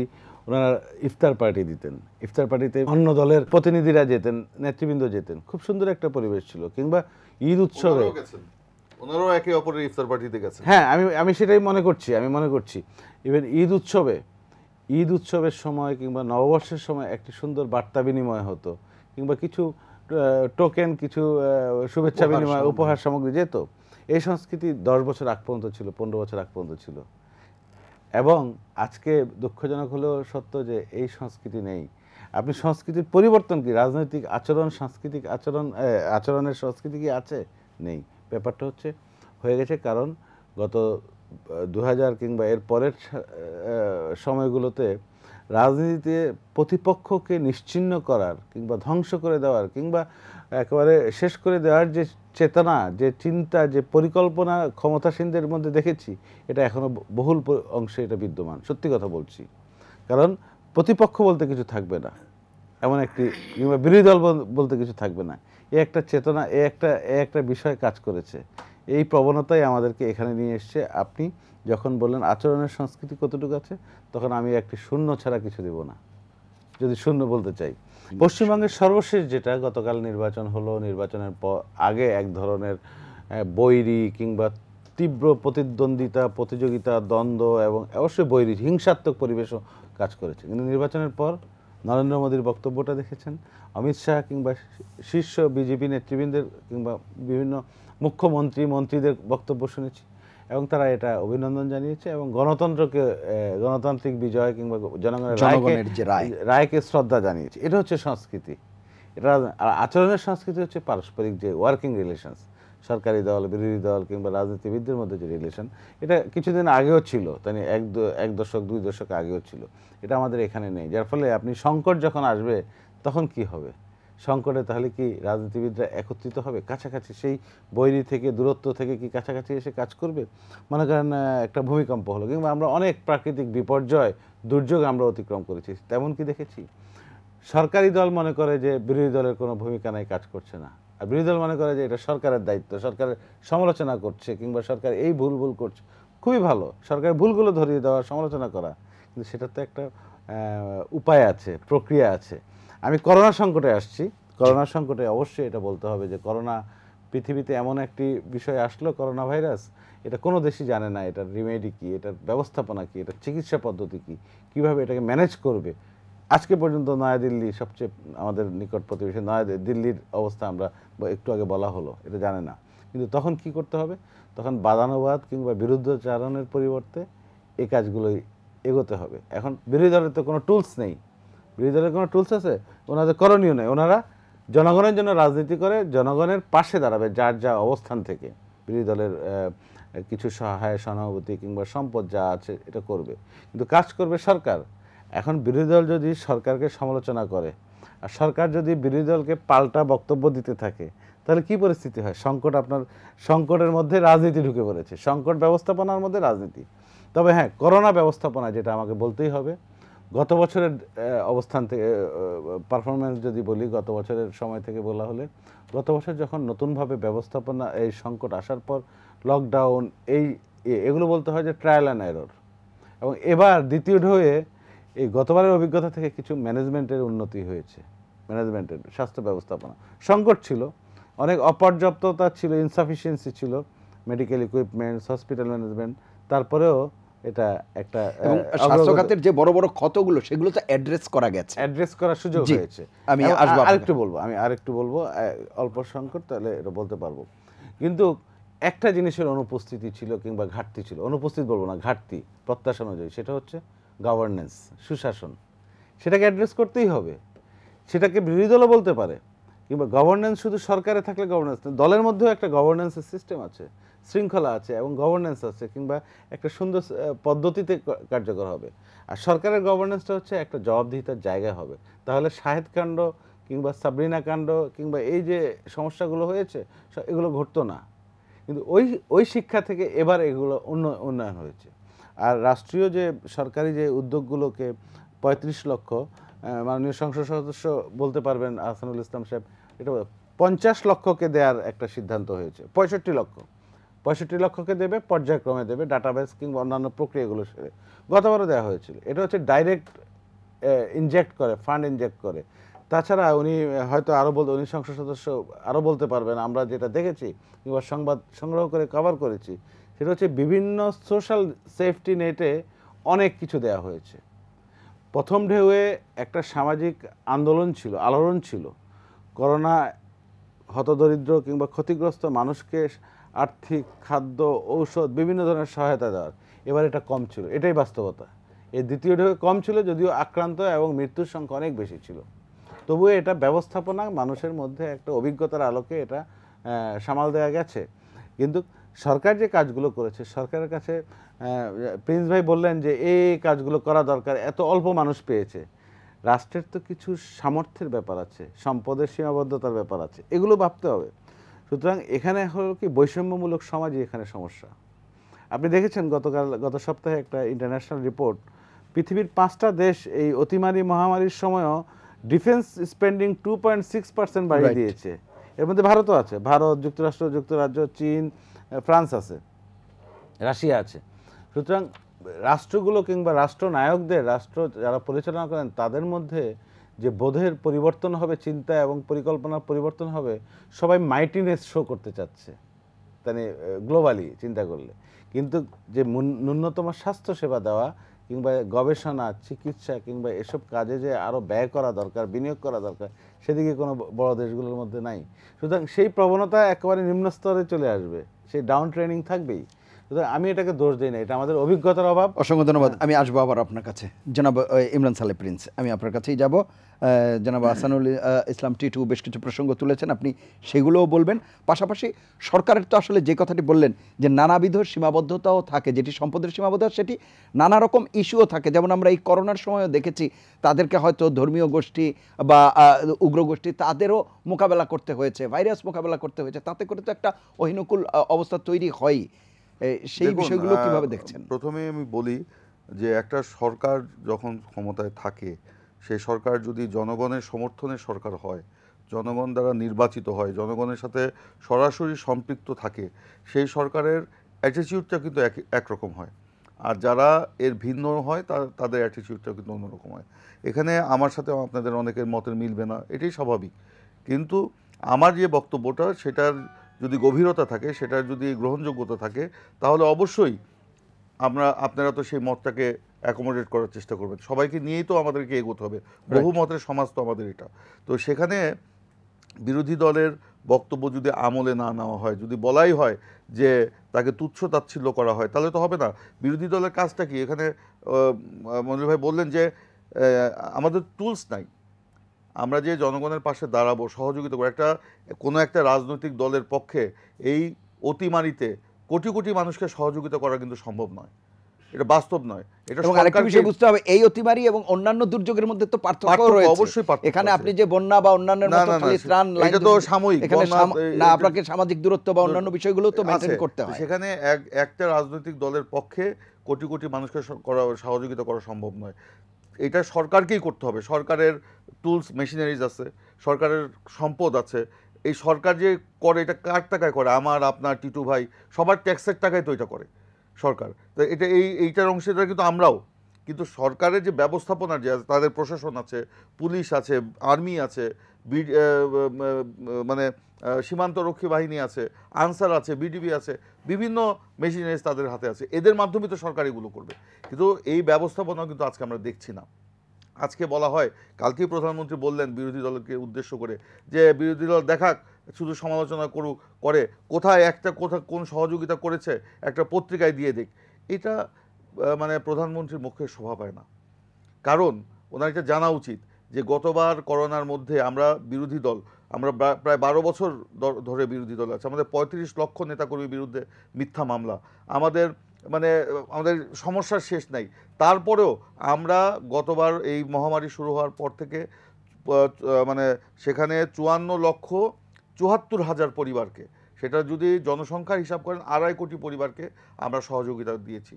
ওনারা ইফতার পার্টি দিতেন ইফতার পার্টিতে অন্য দলের প্রতিনিধিরা যেতেন নেতৃবৃন্দ যেতেন খুব সুন্দর একটা পরিবেশ ছিল কিংবা ঈদ উৎসবে ওনারাও একে অপরের ইফতার পার্টিতে গেছেন হ্যাঁ আমি আমি সেটাই মনে করছি আমি মনে করছি ইভেন ঈদ উৎসবে ঈদ উৎসবের সময় কিংবা নববর্ষের সময় একটি সুন্দর বার্তা বিনিময় হতো কিংবা কিছু টোকেন কিছু শুভেচ্ছা বিনিময় উপহার সামগ্রী যেত এই সংস্কৃতি দশ বছর আগ পর্যন্ত ছিল পনেরো বছর আগ পর্যন্ত ছিল এবং আজকে দুঃখজনক হলেও সত্য যে এই সংস্কৃতি নেই আপনি সংস্কৃতির পরিবর্তন কি রাজনৈতিক আচরণ সাংস্কৃতিক আচরণ আচরণের সংস্কৃতি কি আছে নেই ব্যাপারটা হচ্ছে হয়ে গেছে কারণ গত দু হাজার কিংবা এর পরের সময়গুলোতে রাজনীতিতে প্রতিপক্ষকে নিশ্চিন্ন করার কিংবা ধ্বংস করে দেওয়ার কিংবা একেবারে শেষ করে দেওয়ার যে চেতনা যে চিন্তা যে পরিকল্পনা ক্ষমতাসীনদের মধ্যে দেখেছি এটা এখনও বহুল অংশে এটা বিদ্যমান সত্যি কথা বলছি কারণ প্রতিপক্ষ বলতে কিছু থাকবে না এমন একটি কিংবা বিরোধী দল বলতে কিছু থাকবে না এ একটা চেতনা এ একটা এ একটা বিষয় কাজ করেছে এই প্রবণতাই আমাদেরকে এখানে নিয়ে এসছে আপনি যখন বললেন আচরণের সংস্কৃতি কতটুকু আছে তখন আমি একটি শূন্য ছাড়া কিছু দেব না যদি শূন্য বলতে চাই পশ্চিমবঙ্গের সর্বশেষ যেটা গতকাল নির্বাচন হলো নির্বাচনের আগে এক ধরনের বৈরি কিংবা তীব্র প্রতিদ্বন্দ্বিতা প্রতিযোগিতা দ্বন্দ্ব এবং অবশ্যই বৈরি হিংসাত্মক পরিবেশও কাজ করেছে কিন্তু নির্বাচনের পর নরেন্দ্র মোদীর বক্তব্যটা দেখেছেন অমিত শাহ কিংবা শীর্ষ বিজেপি নেতৃবৃন্দের কিংবা বিভিন্ন মুখ্যমন্ত্রী মন্ত্রীদের বক্তব্য শুনেছি এবং তারা এটা অভিনন্দন জানিয়েছে এবং গণতন্ত্রকে গণতান্ত্রিক বিজয় কিংবা জনগণের রায়কে শ্রদ্ধা জানিয়েছে এটা হচ্ছে সংস্কৃতি এটা আর আচরণের সংস্কৃতি হচ্ছে পারস্পরিক যে ওয়ার্কিং রিলেশনস সরকারি দল বিরোধী দল কিংবা রাজনীতিবিদদের মধ্যে যে রিলেশন এটা কিছুদিন আগেও ছিল তাই এক এক দশক দুই দশক আগেও ছিল এটা আমাদের এখানে নেই যার ফলে আপনি সংকট যখন আসবে তখন কি হবে সংকটে তাহলে কি রাজনীতিবিদরা একত্রিত হবে কাছাকাছি সেই বৈরী থেকে দূরত্ব থেকে কি কাছাকাছি এসে কাজ করবে মনে করেন একটা ভূমিকম্প হলো কিংবা আমরা অনেক প্রাকৃতিক বিপর্যয় দুর্যোগ আমরা অতিক্রম করেছি তেমন কি দেখেছি সরকারি দল মনে করে যে বিরোধী দলের কোনো ভূমিকা নাই কাজ করছে না আর বিরোধী দল মনে করে যে এটা সরকারের দায়িত্ব সরকারের সমালোচনা করছে কিংবা সরকার এই ভুল ভুল করছে খুবই ভালো সরকারের ভুলগুলো ধরিয়ে দেওয়া সমালোচনা করা কিন্তু সেটা তো একটা উপায় আছে প্রক্রিয়া আছে আমি করোনা সংকটে আসছি করোনা সংকটে অবশ্যই এটা বলতে হবে যে করোনা পৃথিবীতে এমন একটি বিষয় আসলো করোনা ভাইরাস এটা কোনো দেশই জানে না এটার রিমেডি কী এটার ব্যবস্থাপনা কী এটার চিকিৎসা পদ্ধতি কী কীভাবে এটাকে ম্যানেজ করবে আজকে পর্যন্ত নয়াদিল্লি সবচেয়ে আমাদের নিকট প্রতিবেশী নয়া দিল্লির অবস্থা আমরা একটু আগে বলা হলো এটা জানে না কিন্তু তখন কি করতে হবে তখন বাদানুবাদ কিংবা বিরুদ্ধচারণের পরিবর্তে এই কাজগুলোই এগোতে হবে এখন বিরোধী দলের তো কোনো টুলস নেই বিরোধী দলের কোনো টুলস আছে ওনাদের করণীয় নেই ওনারা জনগণের জন্য রাজনীতি করে জনগণের পাশে দাঁড়াবে যার যা অবস্থান থেকে বিরোধী দলের কিছু সহায় সহানুভূতি কিংবা সম্পদ যা আছে এটা করবে কিন্তু কাজ করবে সরকার এখন বিরোধী দল যদি সরকারকে সমালোচনা করে আর সরকার যদি বিরোধী দলকে পাল্টা বক্তব্য দিতে থাকে তাহলে কি পরিস্থিতি হয় সংকট আপনার সংকটের মধ্যে রাজনীতি ঢুকে পড়েছে সংকট ব্যবস্থাপনার মধ্যে রাজনীতি তবে হ্যাঁ করোনা ব্যবস্থাপনা যেটা আমাকে বলতেই হবে গত বছরের অবস্থান থেকে পারফরমেন্স যদি বলি গত বছরের সময় থেকে বলা হলে গত বছর যখন নতুনভাবে ব্যবস্থাপনা এই সংকট আসার পর লকডাউন এই এগুলো বলতে হয় যে ট্রায়াল অ্যান্ড এরর এবং এবার দ্বিতীয় ঢোয়ে এই গতবারের অভিজ্ঞতা থেকে কিছু ম্যানেজমেন্টের উন্নতি হয়েছে ম্যানেজমেন্টের স্বাস্থ্য ব্যবস্থাপনা সংকট ছিল অনেক অপর্যাপ্ততা ছিল ইনসাফিসিয়েন্সি ছিল মেডিকেল ইকুইপমেন্টস হসপিটাল ম্যানেজমেন্ট তারপরেও এটা একটা স্বাস্থ্য খাতের যে বড় বড় ক্ষতগুলো সেগুলো তো অ্যাড্রেস করা গেছে অ্যাড্রেস করার সুযোগ হয়েছে আমি আসবো আরেকটু বলবো আমি আরেকটু বলবো অল্প সংকট তাহলে এটা বলতে পারবো কিন্তু একটা জিনিসের অনুপস্থিতি ছিল কিংবা ঘাটতি ছিল অনুপস্থিত বলবো না ঘাটতি প্রত্যাশা অনুযায়ী সেটা হচ্ছে গভর্নেন্স সুশাসন সেটাকে অ্যাড্রেস করতেই হবে সেটাকে বিরোধী দলও বলতে পারে কিংবা গভর্নেন্স শুধু সরকারে থাকলে গভর্নেন্স দলের মধ্যেও একটা গভর্নেন্সের সিস্টেম আছে শৃঙ্খলা আছে এবং গভর্নেন্স আছে কিংবা একটা সুন্দর পদ্ধতিতে কার্যকর হবে আর সরকারের গভর্নেন্সটা হচ্ছে একটা জবাবদিহিতার জায়গা হবে তাহলে শাহেদ কাণ্ড কিংবা সাবরিনা কাণ্ড কিংবা এই যে সমস্যাগুলো হয়েছে এগুলো ঘটতো না কিন্তু ওই ওই শিক্ষা থেকে এবার এগুলো উন্নয়ন হয়েছে আর রাষ্ট্রীয় যে সরকারি যে উদ্যোগগুলোকে পঁয়ত্রিশ লক্ষ মাননীয় সংসদ সদস্য বলতে পারবেন আহসানুল ইসলাম সাহেব এটা পঞ্চাশ লক্ষকে দেওয়ার একটা সিদ্ধান্ত হয়েছে পঁয়ষট্টি লক্ষ পঁয়ষট্টি লক্ষকে দেবে পর্যায়ক্রমে দেবে ডাটাবেস কিংবা অন্যান্য প্রক্রিয়াগুলো সেরে গতবারও দেওয়া হয়েছিল এটা হচ্ছে ডাইরেক্ট ইনজেক্ট করে ফান্ড ইনজেক্ট করে তাছাড়া উনি হয়তো আরও বলতে উনি সংসদ সদস্য আরও বলতে পারবেন আমরা যেটা দেখেছি কিংবা সংবাদ সংগ্রহ করে কভার করেছি সেটা হচ্ছে বিভিন্ন সোশ্যাল সেফটি নেটে অনেক কিছু দেয়া হয়েছে প্রথম ঢেউয়ে একটা সামাজিক আন্দোলন ছিল আলোড়ন ছিল করোনা হতদরিদ্র কিংবা ক্ষতিগ্রস্ত মানুষকে আর্থিক খাদ্য ঔষধ বিভিন্ন ধরনের সহায়তা দেওয়ার এবার এটা কম ছিল এটাই বাস্তবতা এই দ্বিতীয় ঢেউ কম ছিল যদিও আক্রান্ত এবং মৃত্যুর সংখ্যা অনেক বেশি ছিল তবুও এটা ব্যবস্থাপনা মানুষের মধ্যে একটা অভিজ্ঞতার আলোকে এটা সামাল দেওয়া গেছে কিন্তু সরকার যে কাজগুলো করেছে সরকারের কাছে প্রিন্স ভাই বললেন যে এই কাজগুলো করা দরকার এত অল্প মানুষ পেয়েছে রাষ্ট্রের তো কিছু সামর্থ্যের ব্যাপার আছে সম্পদের সীমাবদ্ধতার ব্যাপার আছে এগুলো ভাবতে হবে সুতরাং এখানে হলো কি বৈষম্যমূলক সমাজই এখানে সমস্যা আপনি দেখেছেন গতকাল গত সপ্তাহে একটা ইন্টারন্যাশনাল রিপোর্ট পৃথিবীর পাঁচটা দেশ এই অতিমারী মহামারীর সময়ও defence spending two point six percent বাড়িয়ে দিয়েছে এর মধ্যে ভারতও আছে ভারত যুক্তরাষ্ট্র যুক্তরাজ্য চীন ফ্রান্স আছে রাশিয়া আছে সুতরাং রাষ্ট্রগুলো কিংবা রাষ্ট্রনায়কদের রাষ্ট্র যারা পরিচালনা করেন তাদের মধ্যে যে বোধের পরিবর্তন হবে চিন্তা এবং পরিকল্পনার পরিবর্তন হবে সবাই মাইটিনেস শো করতে চাচ্ছে মানে গ্লোবালি চিন্তা করলে কিন্তু যে ন্যূনতম স্বাস্থ্যসেবা দেওয়া কিংবা গবেষণা চিকিৎসা কিংবা এসব কাজে যে আরও ব্যয় করা দরকার বিনিয়োগ করা দরকার সেদিকে কোনো বড় দেশগুলোর মধ্যে নাই সুতরাং সেই প্রবণতা একেবারে নিম্নস্তরে চলে আসবে সেই ডাউন ট্রেনিং থাকবেই আমি এটাকে দোষ দিই না এটা আমাদের অভিজ্ঞতার অভাব অসংখ্য ধন্যবাদ হ্যাঁ। আমি আসবো আবার আপনার কাছে জনাব ইমরান সালে প্রিন্স আমি আপনার কাছেই যাব জনাব হ্যাঁ। আসানুল ইসলাম টিটু বেশ কিছু প্রসঙ্গ তুলেছেন আপনি সেগুলোও বলবেন পাশাপাশি সরকারের তো আসলে যে কথাটি বললেন যে নানাবিধ সীমাবদ্ধতাও থাকে যেটি সম্পদের সীমাবদ্ধতা সেটি নানা রকম ইস্যুও থাকে যেমন আমরা এই করোনার সময়ও দেখেছি তাদেরকে হয়তো ধর্মীয় গোষ্ঠী বা উগ্র গোষ্ঠী তাদেরও মোকাবেলা করতে হয়েছে ভাইরাস মোকাবেলা করতে হয়েছে তাতে করে তো একটা অহিনকুল অবস্থা তৈরি হয় সেই বিষয়গুলো কিভাবে দেখছেন প্রথমে আমি বলি যে একটা সরকার যখন ক্ষমতায় থাকে সেই সরকার যদি জনগণের সমর্থনের সরকার হয় জনগণ দ্বারা নির্বাচিত হয় জনগণের সাথে সরাসরি সম্পৃক্ত থাকে সেই সরকারের অ্যাটিটিউডটা কিন্তু এক একরকম হয় আর যারা এর ভিন্ন হয় তা তাদের অ্যাটিটিউডটা কিন্তু অন্যরকম হয় এখানে আমার সাথে আপনাদের অনেকের মতের মিলবে না এটাই স্বাভাবিক কিন্তু আমার যে বক্তব্যটা সেটার যদি গভীরতা থাকে সেটার যদি গ্রহণযোগ্যতা থাকে তাহলে অবশ্যই আমরা আপনারা তো সেই মতটাকে অ্যাকোমোডেট করার চেষ্টা করবেন সবাইকে নিয়েই তো আমাদেরকে এগোতে হবে বহু মতের সমাজ তো আমাদের এটা তো সেখানে বিরোধী দলের বক্তব্য যদি আমলে না নেওয়া হয় যদি বলাই হয় যে তাকে তুচ্ছ তাচ্ছিল্য করা হয় তাহলে তো হবে না বিরোধী দলের কাজটা কি এখানে মনির ভাই বললেন যে আমাদের টুলস নাই আমরা যে জনগণের পাশে দাঁড়াবো সহযোগিতা করবো একটা কোনো একটা রাজনৈতিক দলের পক্ষে এই অতিমারিতে কোটি কোটি মানুষকে সহযোগিতা করা কিন্তু সম্ভব নয় এটা বাস্তব নয় এটা বিষয় বুঝতে হবে এই অতিমারি এবং অন্যান্য দুর্যোগের মধ্যে তো পার্থক্য রয়েছে অবশ্যই এখানে আপনি যে বন্যা বা অন্যান্য ত্রাণ এটা তো সাময়িক না আপনাকে সামাজিক দূরত্ব বা অন্যান্য বিষয়গুলো তো করতে হয় সেখানে এক একটা রাজনৈতিক দলের পক্ষে কোটি কোটি মানুষকে করা সহযোগিতা করা সম্ভব নয় এটা সরকারকেই করতে হবে সরকারের টুলস মেশিনারিজ আছে সরকারের সম্পদ আছে এই সরকার যে করে এটা কার টাকায় করে আমার আপনার টিটু ভাই সবার ট্যাক্সের টাকায় তো এটা করে সরকার তো এটা এই এইটার অংশীদার কিন্তু আমরাও কিন্তু সরকারের যে ব্যবস্থাপনার যে তাদের প্রশাসন আছে পুলিশ আছে আর্মি আছে মানে সীমান্তরক্ষী বাহিনী আছে আনসার আছে বিডিবি আছে বিভিন্ন মেশিনারিজ তাদের হাতে আছে এদের মাধ্যমে তো সরকার এগুলো করবে কিন্তু এই ব্যবস্থাপনা কিন্তু আজকে আমরা দেখছি না আজকে বলা হয় কালকেই প্রধানমন্ত্রী বললেন বিরোধী দলকে উদ্দেশ্য করে যে বিরোধী দল দেখাক শুধু সমালোচনা করুক করে কোথায় একটা কোথা কোন সহযোগিতা করেছে একটা পত্রিকায় দিয়ে দিক এটা মানে প্রধানমন্ত্রীর মুখে শোভা পায় না কারণ ওনার এটা জানা উচিত যে গতবার করোনার মধ্যে আমরা বিরোধী দল আমরা প্রায় বারো বছর ধরে বিরোধী দল আছে আমাদের পঁয়ত্রিশ লক্ষ নেতাকর্মীর বিরুদ্ধে মিথ্যা মামলা আমাদের মানে আমাদের সমস্যার শেষ নাই তারপরেও আমরা গতবার এই মহামারী শুরু হওয়ার পর থেকে মানে সেখানে চুয়ান্ন লক্ষ চুয়াত্তর হাজার পরিবারকে সেটা যদি জনসংখ্যার হিসাব করেন আড়াই কোটি পরিবারকে আমরা সহযোগিতা দিয়েছি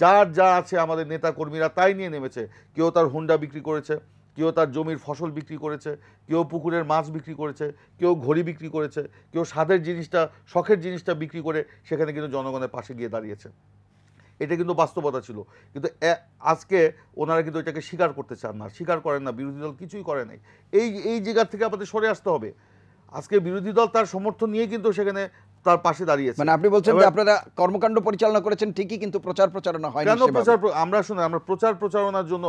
যার যা আছে আমাদের নেতাকর্মীরা তাই নিয়ে নেমেছে কেউ তার হুন্ডা বিক্রি করেছে কেউ তার জমির ফসল বিক্রি করেছে কেউ পুকুরের মাছ বিক্রি করেছে কেউ ঘড়ি বিক্রি করেছে কেউ স্বাদের জিনিসটা শখের জিনিসটা বিক্রি করে সেখানে কিন্তু জনগণের পাশে গিয়ে দাঁড়িয়েছে এটা কিন্তু বাস্তবতা ছিল কিন্তু আজকে ওনারা কিন্তু এটাকে স্বীকার করতে চান না স্বীকার করেন না বিরোধী দল কিছুই করে নাই এই এই জায়গা থেকে আমাদের সরে আসতে হবে আজকে বিরোধী দল তার সমর্থন নিয়ে কিন্তু সেখানে তার পাশে দাঁড়িয়েছে মানে আপনি বলছেন যে আপনারা কর্মকাণ্ড পরিচালনা করেছেন ঠিকই কিন্তু প্রচার প্রচারণা হয় কেন প্রচার আমরা শুনে আমরা প্রচার প্রচারণার জন্য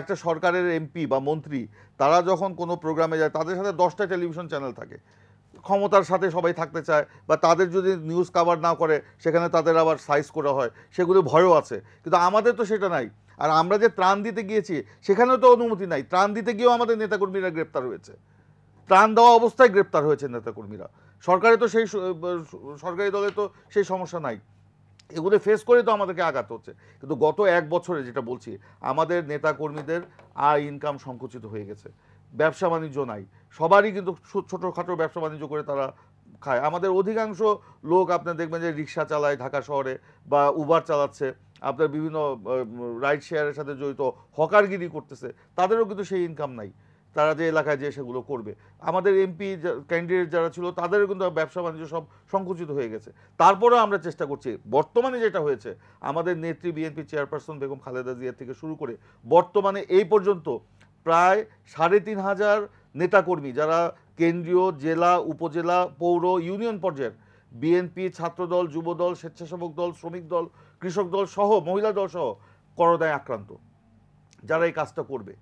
একটা সরকারের এমপি বা মন্ত্রী তারা যখন কোনো প্রোগ্রামে যায় তাদের সাথে দশটা টেলিভিশন চ্যানেল থাকে ক্ষমতার সাথে সবাই থাকতে চায় বা তাদের যদি নিউজ কাভার না করে সেখানে তাদের আবার সাইজ করা হয় সেগুলো ভয়ও আছে কিন্তু আমাদের তো সেটা নাই আর আমরা যে ত্রাণ দিতে গিয়েছি সেখানেও তো অনুমতি নাই ত্রাণ দিতে গিয়েও আমাদের নেতাকর্মীরা গ্রেপ্তার হয়েছে ত্রাণ দেওয়া অবস্থায় গ্রেপ্তার হয়েছে নেতাকর্মীরা সরকারে তো সেই সরকারি দলে তো সেই সমস্যা নাই এগুলো ফেস করে তো আমাদেরকে আঘাত হচ্ছে কিন্তু গত এক বছরে যেটা বলছি আমাদের নেতাকর্মীদের আয় ইনকাম সংকুচিত হয়ে গেছে ব্যবসা বাণিজ্য নাই সবারই কিন্তু ছোটোখাটো ব্যবসা বাণিজ্য করে তারা খায় আমাদের অধিকাংশ লোক আপনি দেখবেন যে রিক্সা চালায় ঢাকা শহরে বা উবার চালাচ্ছে আপনার বিভিন্ন রাইড শেয়ারের সাথে জড়িত হকারগিরি করতেছে তাদেরও কিন্তু সেই ইনকাম নাই তারা যে এলাকায় যে সেগুলো করবে আমাদের এমপি ক্যান্ডিডেট যারা ছিল তাদেরও কিন্তু ব্যবসা বাণিজ্য সব সংকুচিত হয়ে গেছে তারপরেও আমরা চেষ্টা করছি বর্তমানে যেটা হয়েছে আমাদের নেত্রী বিএনপি চেয়ারপারসন বেগম খালেদা জিয়া থেকে শুরু করে বর্তমানে এই পর্যন্ত প্রায় সাড়ে তিন হাজার নেতাকর্মী যারা কেন্দ্রীয় জেলা উপজেলা পৌর ইউনিয়ন পর্যায়ের বিএনপি ছাত্রদল যুবদল স্বেচ্ছাসেবক দল শ্রমিক দল কৃষক দল সহ মহিলা দল সহ করোনায় আক্রান্ত যারা এই কাজটা করবে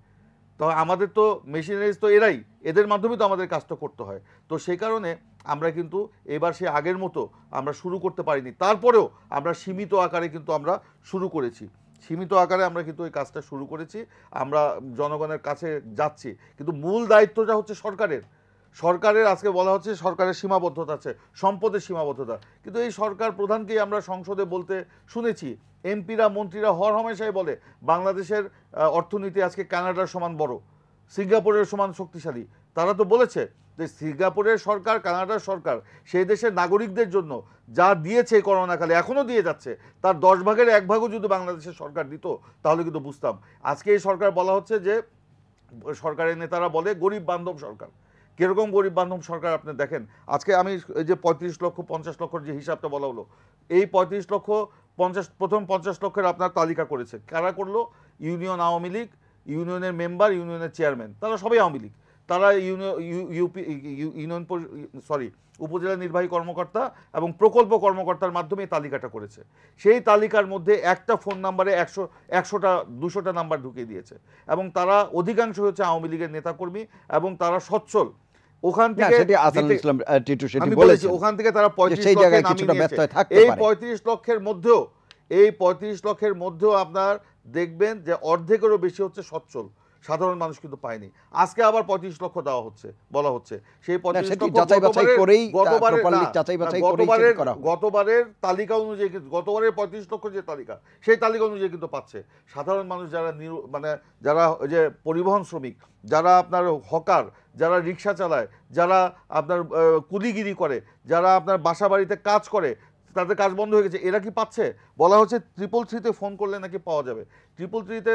তো আমাদের তো মেশিনারিজ তো এরাই এদের মাধ্যমে তো আমাদের কাজটা করতে হয় তো সেই কারণে আমরা কিন্তু এবার সে আগের মতো আমরা শুরু করতে পারিনি তারপরেও আমরা সীমিত আকারে কিন্তু আমরা শুরু করেছি সীমিত আকারে আমরা কিন্তু এই কাজটা শুরু করেছি আমরা জনগণের কাছে যাচ্ছি কিন্তু মূল দায়িত্বটা হচ্ছে সরকারের সরকারের আজকে বলা হচ্ছে সরকারের সীমাবদ্ধতা আছে সম্পদের সীমাবদ্ধতা কিন্তু এই সরকার প্রধানকেই আমরা সংসদে বলতে শুনেছি এমপিরা মন্ত্রীরা হর হমেশাই বলে বাংলাদেশের অর্থনীতি আজকে কানাডার সমান বড় সিঙ্গাপুরের সমান শক্তিশালী তারা তো বলেছে যে সিঙ্গাপুরের সরকার কানাডার সরকার সেই দেশের নাগরিকদের জন্য যা দিয়েছে করোনাকালে এখনও দিয়ে যাচ্ছে তার দশ ভাগের এক ভাগও যদি বাংলাদেশের সরকার দিত তাহলে কিন্তু বুঝতাম আজকে এই সরকার বলা হচ্ছে যে সরকারের নেতারা বলে গরিব বান্ধব সরকার কীরকম গরিব বান্ধব সরকার আপনি দেখেন আজকে আমি এই যে পঁয়ত্রিশ লক্ষ পঞ্চাশ লক্ষর যে হিসাবটা বলা হলো এই পঁয়ত্রিশ লক্ষ পঞ্চাশ প্রথম পঞ্চাশ লক্ষের আপনার তালিকা করেছে কারা করলো ইউনিয়ন আওয়ামী লীগ ইউনিয়নের মেম্বার ইউনিয়নের চেয়ারম্যান তারা সবাই আওয়ামী লীগ তারা ইউপি ইউনিয়ন সরি উপজেলা নির্বাহী কর্মকর্তা এবং প্রকল্প কর্মকর্তার মাধ্যমে তালিকাটা করেছে সেই তালিকার মধ্যে একটা ফোন নাম্বারে একশো একশোটা দুশোটা নাম্বার ঢুকিয়ে দিয়েছে এবং তারা অধিকাংশ হচ্ছে আওয়ামী লীগের নেতাকর্মী এবং তারা সচ্ছল ওখান থেকে আমি বলেছি ওখান থেকে তারা এই পঁয়ত্রিশ লক্ষের মধ্যেও এই পঁয়ত্রিশ লক্ষের মধ্যেও আপনার দেখবেন যে অর্ধেকেরও বেশি হচ্ছে সচ্ছল সাধারণ মানুষ কিন্তু পায়নি আজকে আবার পঁচিশ লক্ষ দেওয়া হচ্ছে বলা হচ্ছে সেই পঁচিশ লক্ষ গতবারের তালিকা অনুযায়ী গতবারের পঁয়ত্রিশ লক্ষ যে তালিকা সেই তালিকা অনুযায়ী কিন্তু পাচ্ছে সাধারণ মানুষ যারা মানে যারা যে পরিবহন শ্রমিক যারা আপনার হকার যারা রিক্সা চালায় যারা আপনার কুলিগিরি করে যারা আপনার বাসা বাড়িতে কাজ করে তাদের কাজ বন্ধ হয়ে গেছে এরা কি পাচ্ছে বলা হচ্ছে ট্রিপল থ্রিতে ফোন করলে নাকি পাওয়া যাবে ট্রিপল থ্রিতে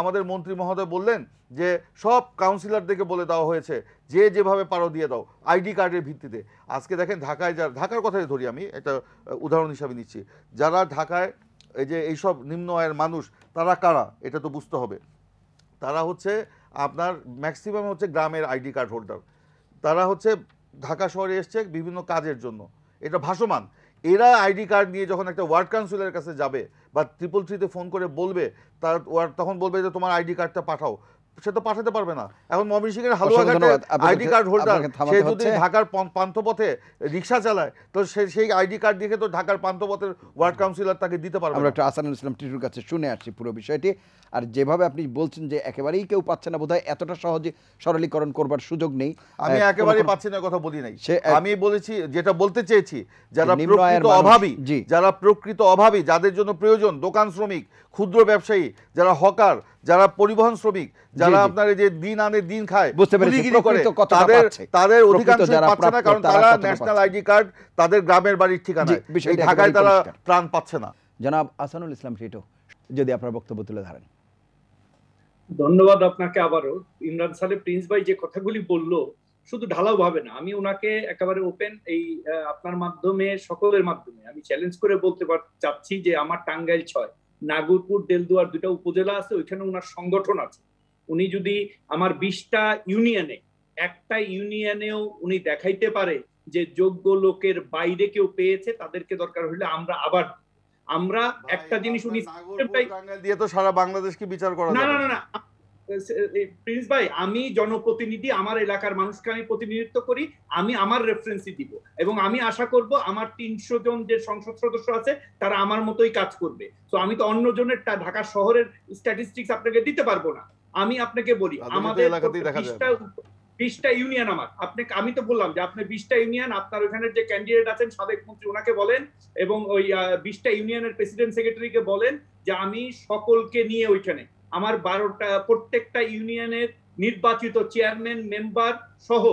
আমাদের মন্ত্রী মহোদয় বললেন যে সব কাউন্সিলরদেরকে বলে দেওয়া হয়েছে যে যেভাবে পারো দিয়ে দাও আইডি কার্ডের ভিত্তিতে আজকে দেখেন ঢাকায় যারা ঢাকার কথাই ধরি আমি একটা উদাহরণ হিসাবে নিচ্ছি যারা ঢাকায় এই যে এইসব নিম্ন আয়ের মানুষ তারা কারা এটা তো বুঝতে হবে তারা হচ্ছে আপনার ম্যাক্সিমাম হচ্ছে গ্রামের আইডি কার্ড হোল্ডার তারা হচ্ছে ঢাকা শহরে এসছে বিভিন্ন কাজের জন্য এটা ভাসমান এরা আইডি কার্ড নিয়ে যখন একটা ওয়ার্ড কাউন্সিলের কাছে যাবে বা ট্রিপল থ্রিতে ফোন করে বলবে তার তখন বলবে যে তোমার আইডি কার্ডটা পাঠাও সে তো পাঠাতে পারবে না এখন মমিন সিংয়ের হালুয়াঘাটে আইডি কার্ড হোল্ডার সে যদি ঢাকার পান্থপথে রিক্সা চালায় তো সে সেই আইডি কার্ড দেখে তো ঢাকার পান্থপথের ওয়ার্ড কাউন্সিলর তাকে দিতে পারবে আমরা একটা আসানুল ইসলাম টিটুর কাছে শুনে আসছি পুরো বিষয়টি আর যেভাবে আপনি বলছেন যে একেবারেই কেউ পাচ্ছে না বোধহয় এতটা সহজে সরলীকরণ করবার সুযোগ নেই আমি একেবারেই পাচ্ছি না কথা বলি নাই আমি বলেছি যেটা বলতে চেয়েছি যারা প্রকৃত অভাবী যারা প্রকৃত অভাবী যাদের জন্য প্রয়োজন দোকান শ্রমিক ক্ষুদ্র ব্যবসায়ী যারা হকার যারা পরিবহন শ্রমিক যারা আপনার যে দিন আনে দিন খায় বুঝতে তাদের তাদের অধিকাংশ পাচ্ছে না কারণ তারা ন্যাশনাল আইডি কার্ড তাদের গ্রামের বাড়ির ঠিকানা ঢাকায় তারা প্রাণ পাচ্ছে না জনাব আসানুল ইসলাম টিটো যদি আপনার বক্তব্য তুলে ধরেন ধন্যবাদ আপনাকে আবারও ইমরান সালে প্রিন্স ভাই যে কথাগুলি বলল শুধু ঢালাও ভাবে না আমি ওনাকে একেবারে ওপেন এই আপনার মাধ্যমে সকলের মাধ্যমে আমি চ্যালেঞ্জ করে বলতে চাচ্ছি যে আমার টাঙ্গাইল ছয় নাগরপুর দেলদুয়ার দুটা উপজেলা আছে ওইখানে ওনার সংগঠন আছে উনি যদি আমার বিশটা ইউনিয়নে একটা ইউনিয়নেও উনি দেখাইতে পারে যে যোগ্য লোকের বাইরে কেউ পেয়েছে তাদেরকে দরকার হইলে আমরা আবার আমরা একটা জিনিস উনি দিয়ে তো সারা বাংলাদেশকে বিচার করা না না না প্রিন্স ভাই আমি জনপ্রতিনিধি আমার এলাকার মানুষকে আমি প্রতিনিধিত্ব করি আমি আমার রেফারেন্সই দিব এবং আমি আশা করব আমার তিনশো জন যে সংসদ সদস্য আছে তারা আমার মতোই কাজ করবে তো আমি তো অন্য জনের ঢাকা শহরের স্ট্যাটিস্টিক্স আপনাকে দিতে পারবো না আমি আপনাকে বলি আমাদের বিশটা ইউনিয়ন আমার আপনি আমি তো বললাম যে আপনি বিশটা ইউনিয়ন আপনার ওখানে যে ক্যান্ডিডেট আছেন সাবেক মন্ত্রী ওনাকে বলেন এবং ওই বিশটা ইউনিয়নের প্রেসিডেন্ট সেক্রেটারিকে বলেন যে আমি সকলকে নিয়ে ওইখানে আমার বারোটা প্রত্যেকটা ইউনিয়নের নির্বাচিত চেয়ারম্যান মেম্বার সহ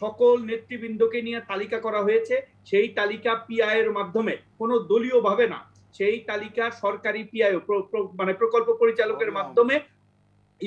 সকল নেতৃবৃন্দকে নিয়ে তালিকা করা হয়েছে সেই তালিকা পিআই এর মাধ্যমে কোনো দলীয়ভাবে না সেই তালিকা সরকারি পিআই মানে প্রকল্প পরিচালকের oh, মাধ্যমে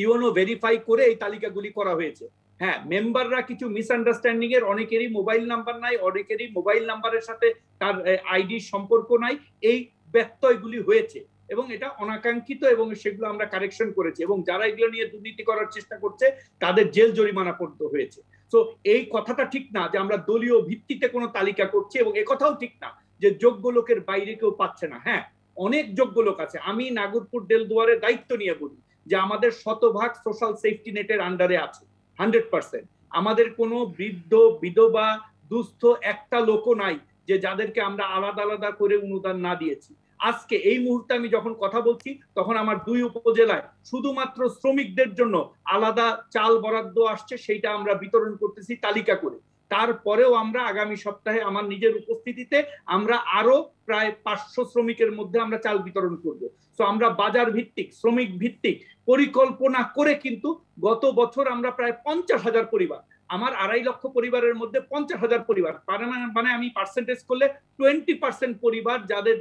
ইউনো ভেরিফাই করে এই তালিকাগুলি করা হয়েছে হ্যাঁ মেম্বাররা কিছু আন্ডারস্ট্যান্ডিং এর অনেকেরই মোবাইল নাম্বার নাই অনেকেরই মোবাইল নাম্বারের সাথে তার আইডির সম্পর্ক নাই এই ব্যত্যয়গুলি হয়েছে এবং এটা অনাকাঙ্ক্ষিত এবং সেগুলো আমরা কারেকশন করেছি এবং যারা এগুলো নিয়ে দুর্নীতি করার চেষ্টা করছে তাদের জেল জরিমানা করতে হয়েছে তো এই কথাটা ঠিক না যে আমরা দলীয় ভিত্তিতে কোনো তালিকা করছি এবং কথাও ঠিক না যে যোগ্য লোকের বাইরে কেউ পাচ্ছে না হ্যাঁ অনেক যোগ্য লোক আছে আমি নাগরপুর দুয়ারে দায়িত্ব নিয়ে বলি যে আমাদের শতভাগ সোশ্যাল সেফটি নেটের আন্ডারে আছে হান্ড্রেড পার্সেন্ট আমাদের কোনো বৃদ্ধ বিধবা দুস্থ একটা লোকও নাই যে যাদেরকে আমরা আলাদা আলাদা করে অনুদান না দিয়েছি আজকে এই মুহূর্তে আমি যখন কথা বলছি তখন আমার দুই উপজেলায় শুধুমাত্র শ্রমিকদের জন্য আলাদা চাল বরাদ্দ আসছে সেইটা আমরা বিতরণ করতেছি তালিকা করে তারপরেও আমরা আগামী সপ্তাহে আমার নিজের উপস্থিতিতে আমরা আরো প্রায় পাঁচশো শ্রমিকের মধ্যে আমরা চাল বিতরণ করব তো আমরা বাজার ভিত্তিক শ্রমিক ভিত্তিক পরিকল্পনা করে কিন্তু গত বছর আমরা প্রায় পঞ্চাশ হাজার পরিবার আমার আড়াই লক্ষ পরিবারের মধ্যে পঞ্চাশ হাজার পরিবার মানে, মানে আমি পার্সেন্টেজ করলে টোয়েন্টি পার্সেন্ট পরিবার যাদের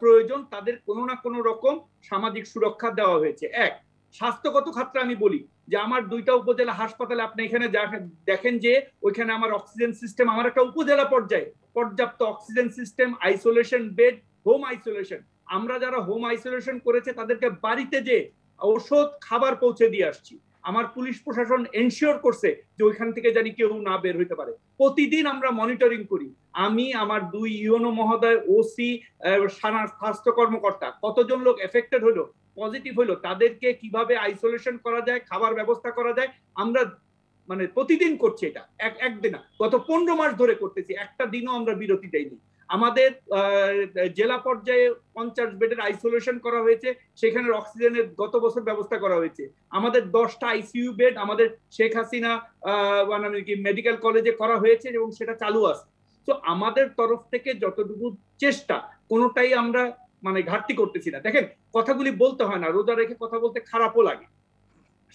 প্রয়োজন তাদের কোনো না কোনো রকম সামাজিক সুরক্ষা দেওয়া হয়েছে এক স্বাস্থ্যগত ক্ষেত্রে আমি বলি যে আমার দুইটা উপজেলা হাসপাতালে আপনি এখানে দেখেন যে ওইখানে আমার অক্সিজেন সিস্টেম আমার একটা উপজেলা পর্যায়ে পর্যাপ্ত oxygen system isolation bed home isolation আমরা যারা হোম আইসোলেশন করেছে তাদেরকে বাড়িতে যে ঔষধ খাবার পৌঁছে দিয়ে আসছি আমার পুলিশ প্রশাসন এনশিওর করছে যে ওইখান থেকে জানি কেউ না বের হইতে পারে প্রতিদিন আমরা মনিটরিং করি আমি আমার দুই ইউনো মহোদয় ওসি সানার স্বাস্থ্য কর্মকর্তা কতজন লোক এফেক্টেড হলো পজিটিভ হলো তাদেরকে কিভাবে আইসোলেশন করা যায় খাবার ব্যবস্থা করা যায় আমরা মানে প্রতিদিন করছি এটা এক একদিন গত পনেরো মাস ধরে করতেছি একটা দিনও আমরা বিরতি দেয়নি আমাদের জেলা পর্যায়ে পঞ্চাশ বেডের আইসোলেশন করা হয়েছে সেখানে অক্সিজেনের গত বছর ব্যবস্থা করা হয়েছে আমাদের দশটা আইসিইউ বেড আমাদের শেখ হাসিনা মানে কি মেডিকেল কলেজে করা হয়েছে এবং সেটা চালু আছে তো আমাদের তরফ থেকে যতটুকু চেষ্টা কোনোটাই আমরা মানে ঘাটতি করতেছি না দেখেন কথাগুলি বলতে হয় না রোজা রেখে কথা বলতে খারাপও লাগে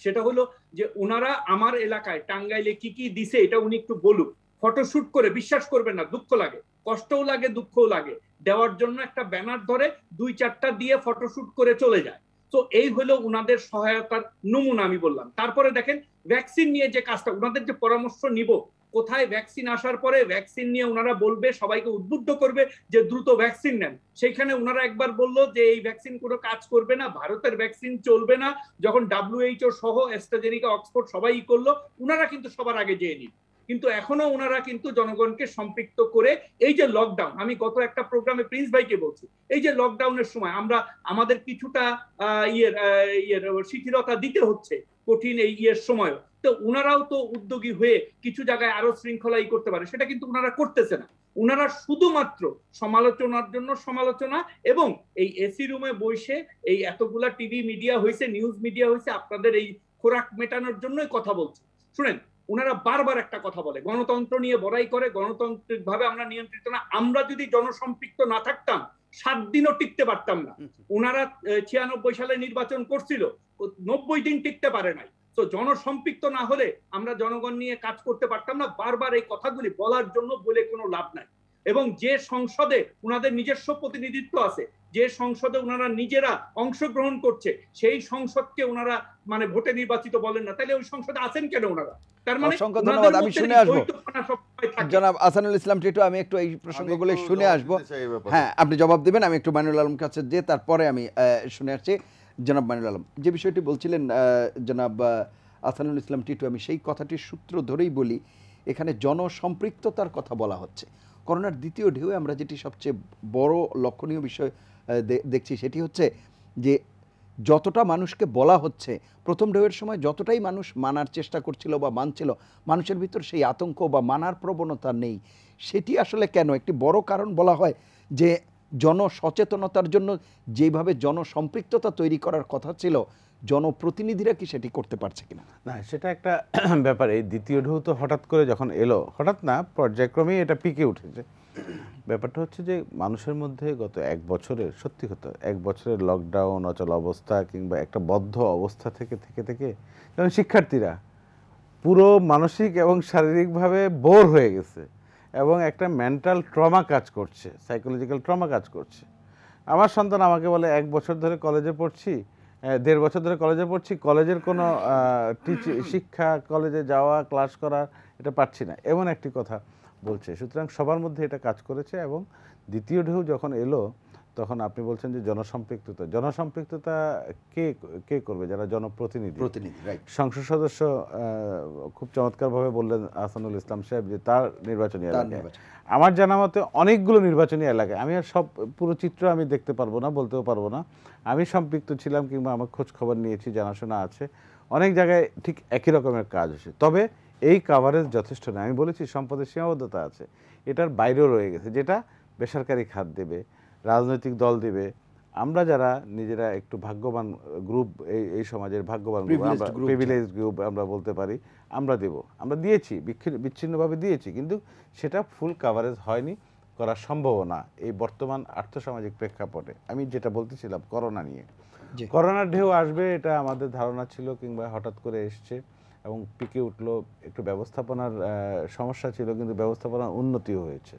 সেটা হলো যে ওনারা আমার এলাকায় টাঙ্গাইলে কি কি দিছে এটা উনি একটু বলুক ফটোশুট করে বিশ্বাস করবেন না দুঃখ লাগে কষ্টও লাগে দুঃখও লাগে দেওয়ার জন্য একটা ব্যানার ধরে দুই চারটা দিয়ে ফটোশুট করে চলে যায় তো এই হলো উনাদের সহায়তার নমুনা আমি বললাম তারপরে দেখেন ভ্যাকসিন নিয়ে যে কাজটা উনাদের যে পরামর্শ নিব কোথায় ভ্যাকসিন আসার পরে ভ্যাকসিন নিয়ে ওনারা বলবে সবাইকে উদ্বুদ্ধ করবে যে দ্রুত ভ্যাকসিন নেন সেখানে ওনারা একবার বলল যে এই ভ্যাকসিন কোনো কাজ করবে না ভারতের ভ্যাকসিন চলবে না যখন ডাব্লিউএইচও সহ অ্যাস্ট্রাজেনিকা অক্সফোর্ড সবাই করলো ওনারা কিন্তু সবার আগে যেয়ে নিল কিন্তু এখনো ওনারা কিন্তু জনগণকে সম্পৃক্ত করে এই যে লকডাউন আমি গত একটা প্রোগ্রামে প্রিন্স ভাইকে বলছি এই যে লকডাউনের সময় আমরা আমাদের কিছুটা ইয়ের ইয়ের শিথিলতা দিতে হচ্ছে কঠিন এই ইয়ের সময় তো ওনারাও তো উদ্যোগী হয়ে কিছু জায়গায় আরো শৃঙ্খলাই করতে পারে সেটা কিন্তু ওনারা করতেছে না ওনারা শুধুমাত্র সমালোচনার জন্য সমালোচনা এবং এই এসি রুমে বসে এই এতগুলা টিভি মিডিয়া হয়েছে নিউজ মিডিয়া হয়েছে আপনাদের এই খোরাক মেটানোর জন্যই কথা বলছে শুনেন ওনারা বারবার একটা কথা বলে গণতন্ত্র নিয়ে বড়াই করে গণতান্ত্রিক ভাবে আমরা নিয়ন্ত্রিত না আমরা যদি জনসম্পৃক্ত না থাকতাম সাত দিনও টিকতে পারতাম না ওনারা ছিয়ানব্বই সালে নির্বাচন করছিল নব্বই দিন টিকতে পারে নাই তো জনসম্পৃক্ত না হলে আমরা জনগণ নিয়ে কাজ করতে পারতাম না বারবার এই কথাগুলি বলার জন্য বলে কোনো লাভ নাই এবং যে সংসদে ওনাদের নিজস্ব প্রতিনিধিত্ব আছে যে সংসদে ওনারা নিজেরা অংশগ্রহণ করছে সেই সংসদকে ওনারা মানে ভোটে নির্বাচিত বলেন না তাহলে ওই সংসদে আছেন কেন ওনারা অসংখ্য মানে ধন্যবাদ আমি শুনে আসবো জনাব আসানুল ইসলাম টিটু আমি একটু এই প্রসঙ্গগুলো শুনে হ্যাঁ আপনি জবাব দেবেন আমি একটু মানুল আলম কাছে যে তারপরে আমি শুনে আসছি জনাব মানুল আলম যে বিষয়টি বলছিলেন জনাব আসানুল ইসলাম টিটু আমি সেই কথাটির সূত্র ধরেই বলি এখানে জনসম্পৃক্ততার কথা বলা হচ্ছে করোনার দ্বিতীয় ঢেউয়ে আমরা যেটি সবচেয়ে বড় লক্ষণীয় বিষয় দেখছি সেটি হচ্ছে যে যতটা মানুষকে বলা হচ্ছে প্রথম ঢেউয়ের সময় যতটাই মানুষ মানার চেষ্টা করছিল বা মানছিল মানুষের ভিতর সেই আতঙ্ক বা মানার প্রবণতা নেই সেটি আসলে কেন একটি বড় কারণ বলা হয় যে জনসচেতনতার জন্য যেভাবে জনসম্পৃক্ততা তৈরি করার কথা ছিল জনপ্রতিনিধিরা কি সেটি করতে পারছে কিনা না সেটা একটা <clears throat> ব্যাপার এই দ্বিতীয় ঢেউ তো হঠাৎ করে যখন এলো হঠাৎ না পর্যায়ক্রমেই এটা পিকে উঠেছে ব্যাপারটা হচ্ছে যে মানুষের মধ্যে গত এক বছরের সত্যি কথা এক বছরের লকডাউন অচল অবস্থা কিংবা একটা বদ্ধ অবস্থা থেকে থেকে থেকে যেমন শিক্ষার্থীরা পুরো মানসিক এবং শারীরিকভাবে বোর হয়ে গেছে এবং একটা মেন্টাল ট্রমা কাজ করছে সাইকোলজিক্যাল ট্রমা কাজ করছে আমার সন্তান আমাকে বলে এক বছর ধরে কলেজে পড়ছি দেড় বছর ধরে কলেজে পড়ছি কলেজের কোনো টিচ শিক্ষা কলেজে যাওয়া ক্লাস করা এটা পারছি না এমন একটি কথা বলছে সুতরাং সবার মধ্যে এটা কাজ করেছে এবং দ্বিতীয় ঢেউ যখন এলো তখন আপনি বলছেন যে জনসম্পৃক্ততা জনসম্পৃক্ততা কে কে করবে যারা জনপ্রতিনিধি প্রতিনিধি সংসদ সদস্য খুব চমৎকারভাবে বললেন আসানুল ইসলাম সাহেব যে তার নির্বাচনী এলাকায় আমার জানা মতে অনেকগুলো নির্বাচনী এলাকায় আমি আর সব পুরো চিত্র আমি দেখতে পারবো না বলতেও পারবো না আমি সম্পৃক্ত ছিলাম কিংবা আমার খোঁজ খবর নিয়েছি জানাশোনা আছে অনেক জায়গায় ঠিক একই রকমের কাজ আছে তবে এই কাভারেজ যথেষ্ট নয় আমি বলেছি সম্পদের সীমাবদ্ধতা আছে এটার বাইরেও রয়ে গেছে যেটা বেসরকারি খাত দেবে রাজনৈতিক দল দেবে আমরা যারা নিজেরা একটু ভাগ্যবান গ্রুপ এই এই সমাজের ভাগ্যবান প্রিভিলেজ গ্রুপ আমরা বলতে পারি আমরা দেব আমরা দিয়েছি বিচ্ছিন্নভাবে দিয়েছি কিন্তু সেটা ফুল কাভারেজ হয়নি করা না এই বর্তমান আর্থসামাজিক প্রেক্ষাপটে আমি যেটা বলতেছিলাম করোনা নিয়ে করোনার ঢেউ আসবে এটা আমাদের ধারণা ছিল কিংবা হঠাৎ করে এসছে এবং পিকে উঠলো একটু ব্যবস্থাপনার সমস্যা ছিল কিন্তু ব্যবস্থাপনার উন্নতিও হয়েছে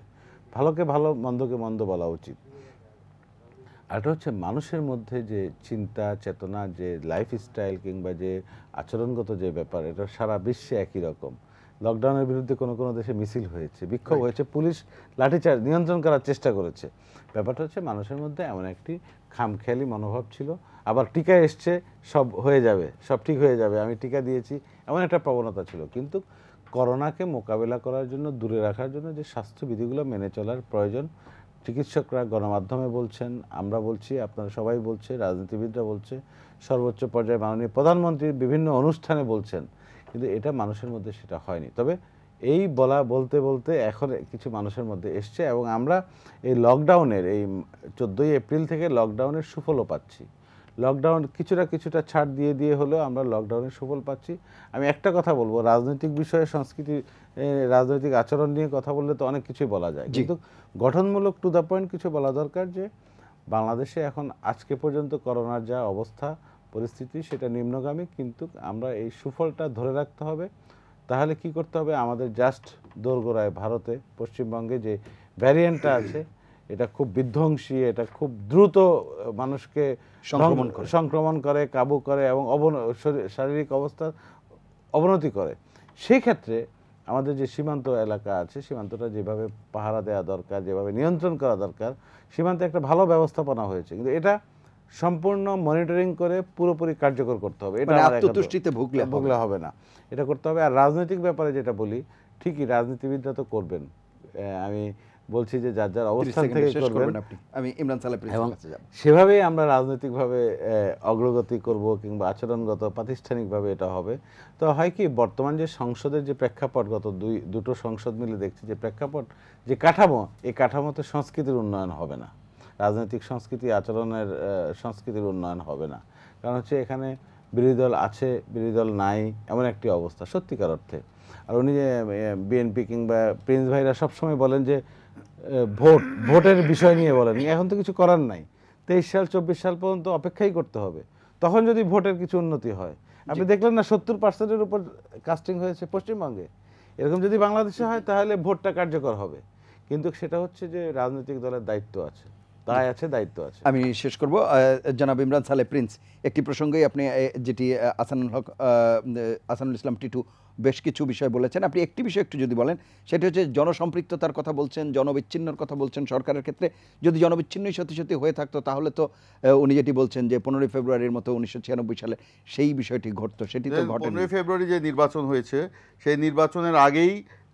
ভালোকে ভালো মন্দকে মন্দ বলা উচিত আরেকটা হচ্ছে মানুষের মধ্যে যে চিন্তা চেতনা যে লাইফস্টাইল কিংবা যে আচরণগত যে ব্যাপার এটা সারা বিশ্বে একই রকম লকডাউনের বিরুদ্ধে কোনো কোনো দেশে মিছিল হয়েছে বিক্ষোভ হয়েছে পুলিশ লাঠিচার্জ নিয়ন্ত্রণ করার চেষ্টা করেছে ব্যাপারটা হচ্ছে মানুষের মধ্যে এমন একটি খামখেয়ালি মনোভাব ছিল আবার টিকা এসছে সব হয়ে যাবে সব ঠিক হয়ে যাবে আমি টিকা দিয়েছি এমন একটা প্রবণতা ছিল কিন্তু করোনাকে মোকাবেলা করার জন্য দূরে রাখার জন্য যে স্বাস্থ্যবিধিগুলো মেনে চলার প্রয়োজন চিকিৎসকরা গণমাধ্যমে বলছেন আমরা বলছি আপনারা সবাই বলছে রাজনীতিবিদরা বলছে সর্বোচ্চ পর্যায়ে মাননীয় প্রধানমন্ত্রী বিভিন্ন অনুষ্ঠানে বলছেন কিন্তু এটা মানুষের মধ্যে সেটা হয়নি তবে এই বলা বলতে বলতে এখন কিছু মানুষের মধ্যে এসছে এবং আমরা এই লকডাউনের এই চোদ্দোই এপ্রিল থেকে লকডাউনের সুফলও পাচ্ছি লকডাউন কিছুটা কিছুটা ছাড় দিয়ে দিয়ে হলেও আমরা লকডাউনের সুফল পাচ্ছি আমি একটা কথা বলবো রাজনৈতিক বিষয়ে সংস্কৃতি রাজনৈতিক আচরণ নিয়ে কথা বললে তো অনেক কিছুই বলা যায় কিন্তু গঠনমূলক টু দ্য পয়েন্ট কিছু বলা দরকার যে বাংলাদেশে এখন আজকে পর্যন্ত করোনার যা অবস্থা পরিস্থিতি সেটা নিম্নগামী কিন্তু আমরা এই সুফলটা ধরে রাখতে হবে তাহলে কি করতে হবে আমাদের জাস্ট দোরগোড়ায় ভারতে পশ্চিমবঙ্গে যে ভ্যারিয়েন্টটা আছে এটা খুব বিধ্বংসী এটা খুব দ্রুত মানুষকে সংক্রমণ করে সংক্রমণ করে কাবু করে এবং শারীরিক অবস্থার অবনতি করে সেই ক্ষেত্রে আমাদের যে সীমান্ত এলাকা আছে সীমান্তটা যেভাবে পাহারা দেওয়া দরকার যেভাবে নিয়ন্ত্রণ করা দরকার সীমান্তে একটা ভালো ব্যবস্থাপনা হয়েছে কিন্তু এটা সম্পূর্ণ মনিটরিং করে পুরোপুরি কার্যকর করতে হবে এটা মানে ভুগলে হবে না এটা করতে হবে আর রাজনৈতিক ব্যাপারে যেটা বলি ঠিকই রাজনীতিবিদরা তো করবেন আমি বলছি যে যার যার অবস্থান থেকে করবেন আমি ইমরান এবং সেভাবেই আমরা রাজনৈতিকভাবে অগ্রগতি করব কিংবা আচরণগত প্রাতিষ্ঠানিকভাবে এটা হবে তো হয় কি বর্তমান যে সংসদের যে প্রেক্ষাপট গত দুই দুটো সংসদ মিলে দেখছি যে প্রেক্ষাপট যে কাঠামো এই কাঠামোতে সংস্কৃতির উন্নয়ন হবে না রাজনৈতিক সংস্কৃতি আচরণের সংস্কৃতির উন্নয়ন হবে না কারণ হচ্ছে এখানে বিরোধী দল আছে বিরোধী দল নাই এমন একটি অবস্থা সত্যিকার অর্থে আর উনি যে বিএনপি কিংবা প্রিন্স ভাইরা সবসময় বলেন যে ভোট ভোটের বিষয় নিয়ে বলেন এখন তো কিছু করার নাই তেইশ সাল চব্বিশ সাল পর্যন্ত অপেক্ষাই করতে হবে তখন যদি ভোটের কিছু উন্নতি হয় আপনি দেখলেন না সত্তর পার্সেন্টের উপর কাস্টিং হয়েছে পশ্চিমবঙ্গে এরকম যদি বাংলাদেশে হয় তাহলে ভোটটা কার্যকর হবে কিন্তু সেটা হচ্ছে যে রাজনৈতিক দলের দায়িত্ব আছে দায় আছে দায়িত্ব আছে আমি শেষ করব জনাব ইমরান সালে প্রিন্স একটি প্রসঙ্গেই আপনি যেটি আসানুল হক আসানুল ইসলাম টিটু বেশ কিছু বিষয় বলেছেন আপনি একটি বিষয় একটু যদি বলেন সেটি হচ্ছে জনসম্পৃক্ততার কথা বলছেন জনবিচ্ছিন্নর কথা বলছেন সরকারের ক্ষেত্রে যদি জনবিচ্ছিন্নই সত্যি সত্যি হয়ে থাকতো তাহলে তো উনি যেটি বলছেন যে পনেরোই ফেব্রুয়ারির মতো উনিশশো সালে সেই বিষয়টি ঘটতো সেটি তো ঘটে পনেরোই ফেব্রুয়ারি যে নির্বাচন হয়েছে সেই নির্বাচনের আগেই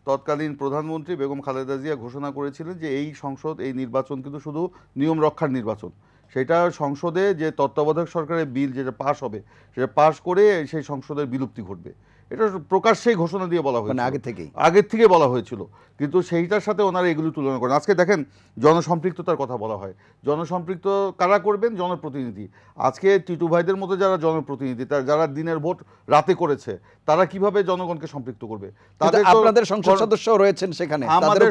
তৎকালীন প্রধানমন্ত্রী বেগম খালেদা জিয়া ঘোষণা করেছিলেন যে এই সংসদ এই নির্বাচন কিন্তু শুধু নিয়ম রক্ষার নির্বাচন সেটা সংসদে যে তত্ত্বাবধায়ক সরকারের বিল যেটা পাশ হবে সেটা পাশ করে সেই সংসদের বিলুপ্তি ঘটবে এটা প্রকাশ্যেই ঘোষণা দিয়ে বলা মানে হয়েছে আগে থেকে আগের থেকে বলা হয়েছিল কিন্তু সেইটার সাথে ওনারা এগুলো তুলনা করেন আজকে দেখেন জনসম্পৃক্ততার কথা বলা হয় জনসম্পৃক্ত কারা করবেন জনপ্রতিনিধি আজকে টিটু ভাইদের মতো যারা জনপ্রতিনিধি তার যারা দিনের ভোট রাতে করেছে তারা কিভাবে জনগণকে সম্পৃক্ত করবে তাদের আপনাদের সংসদ সদস্য রয়েছেন সেখানে আমাদের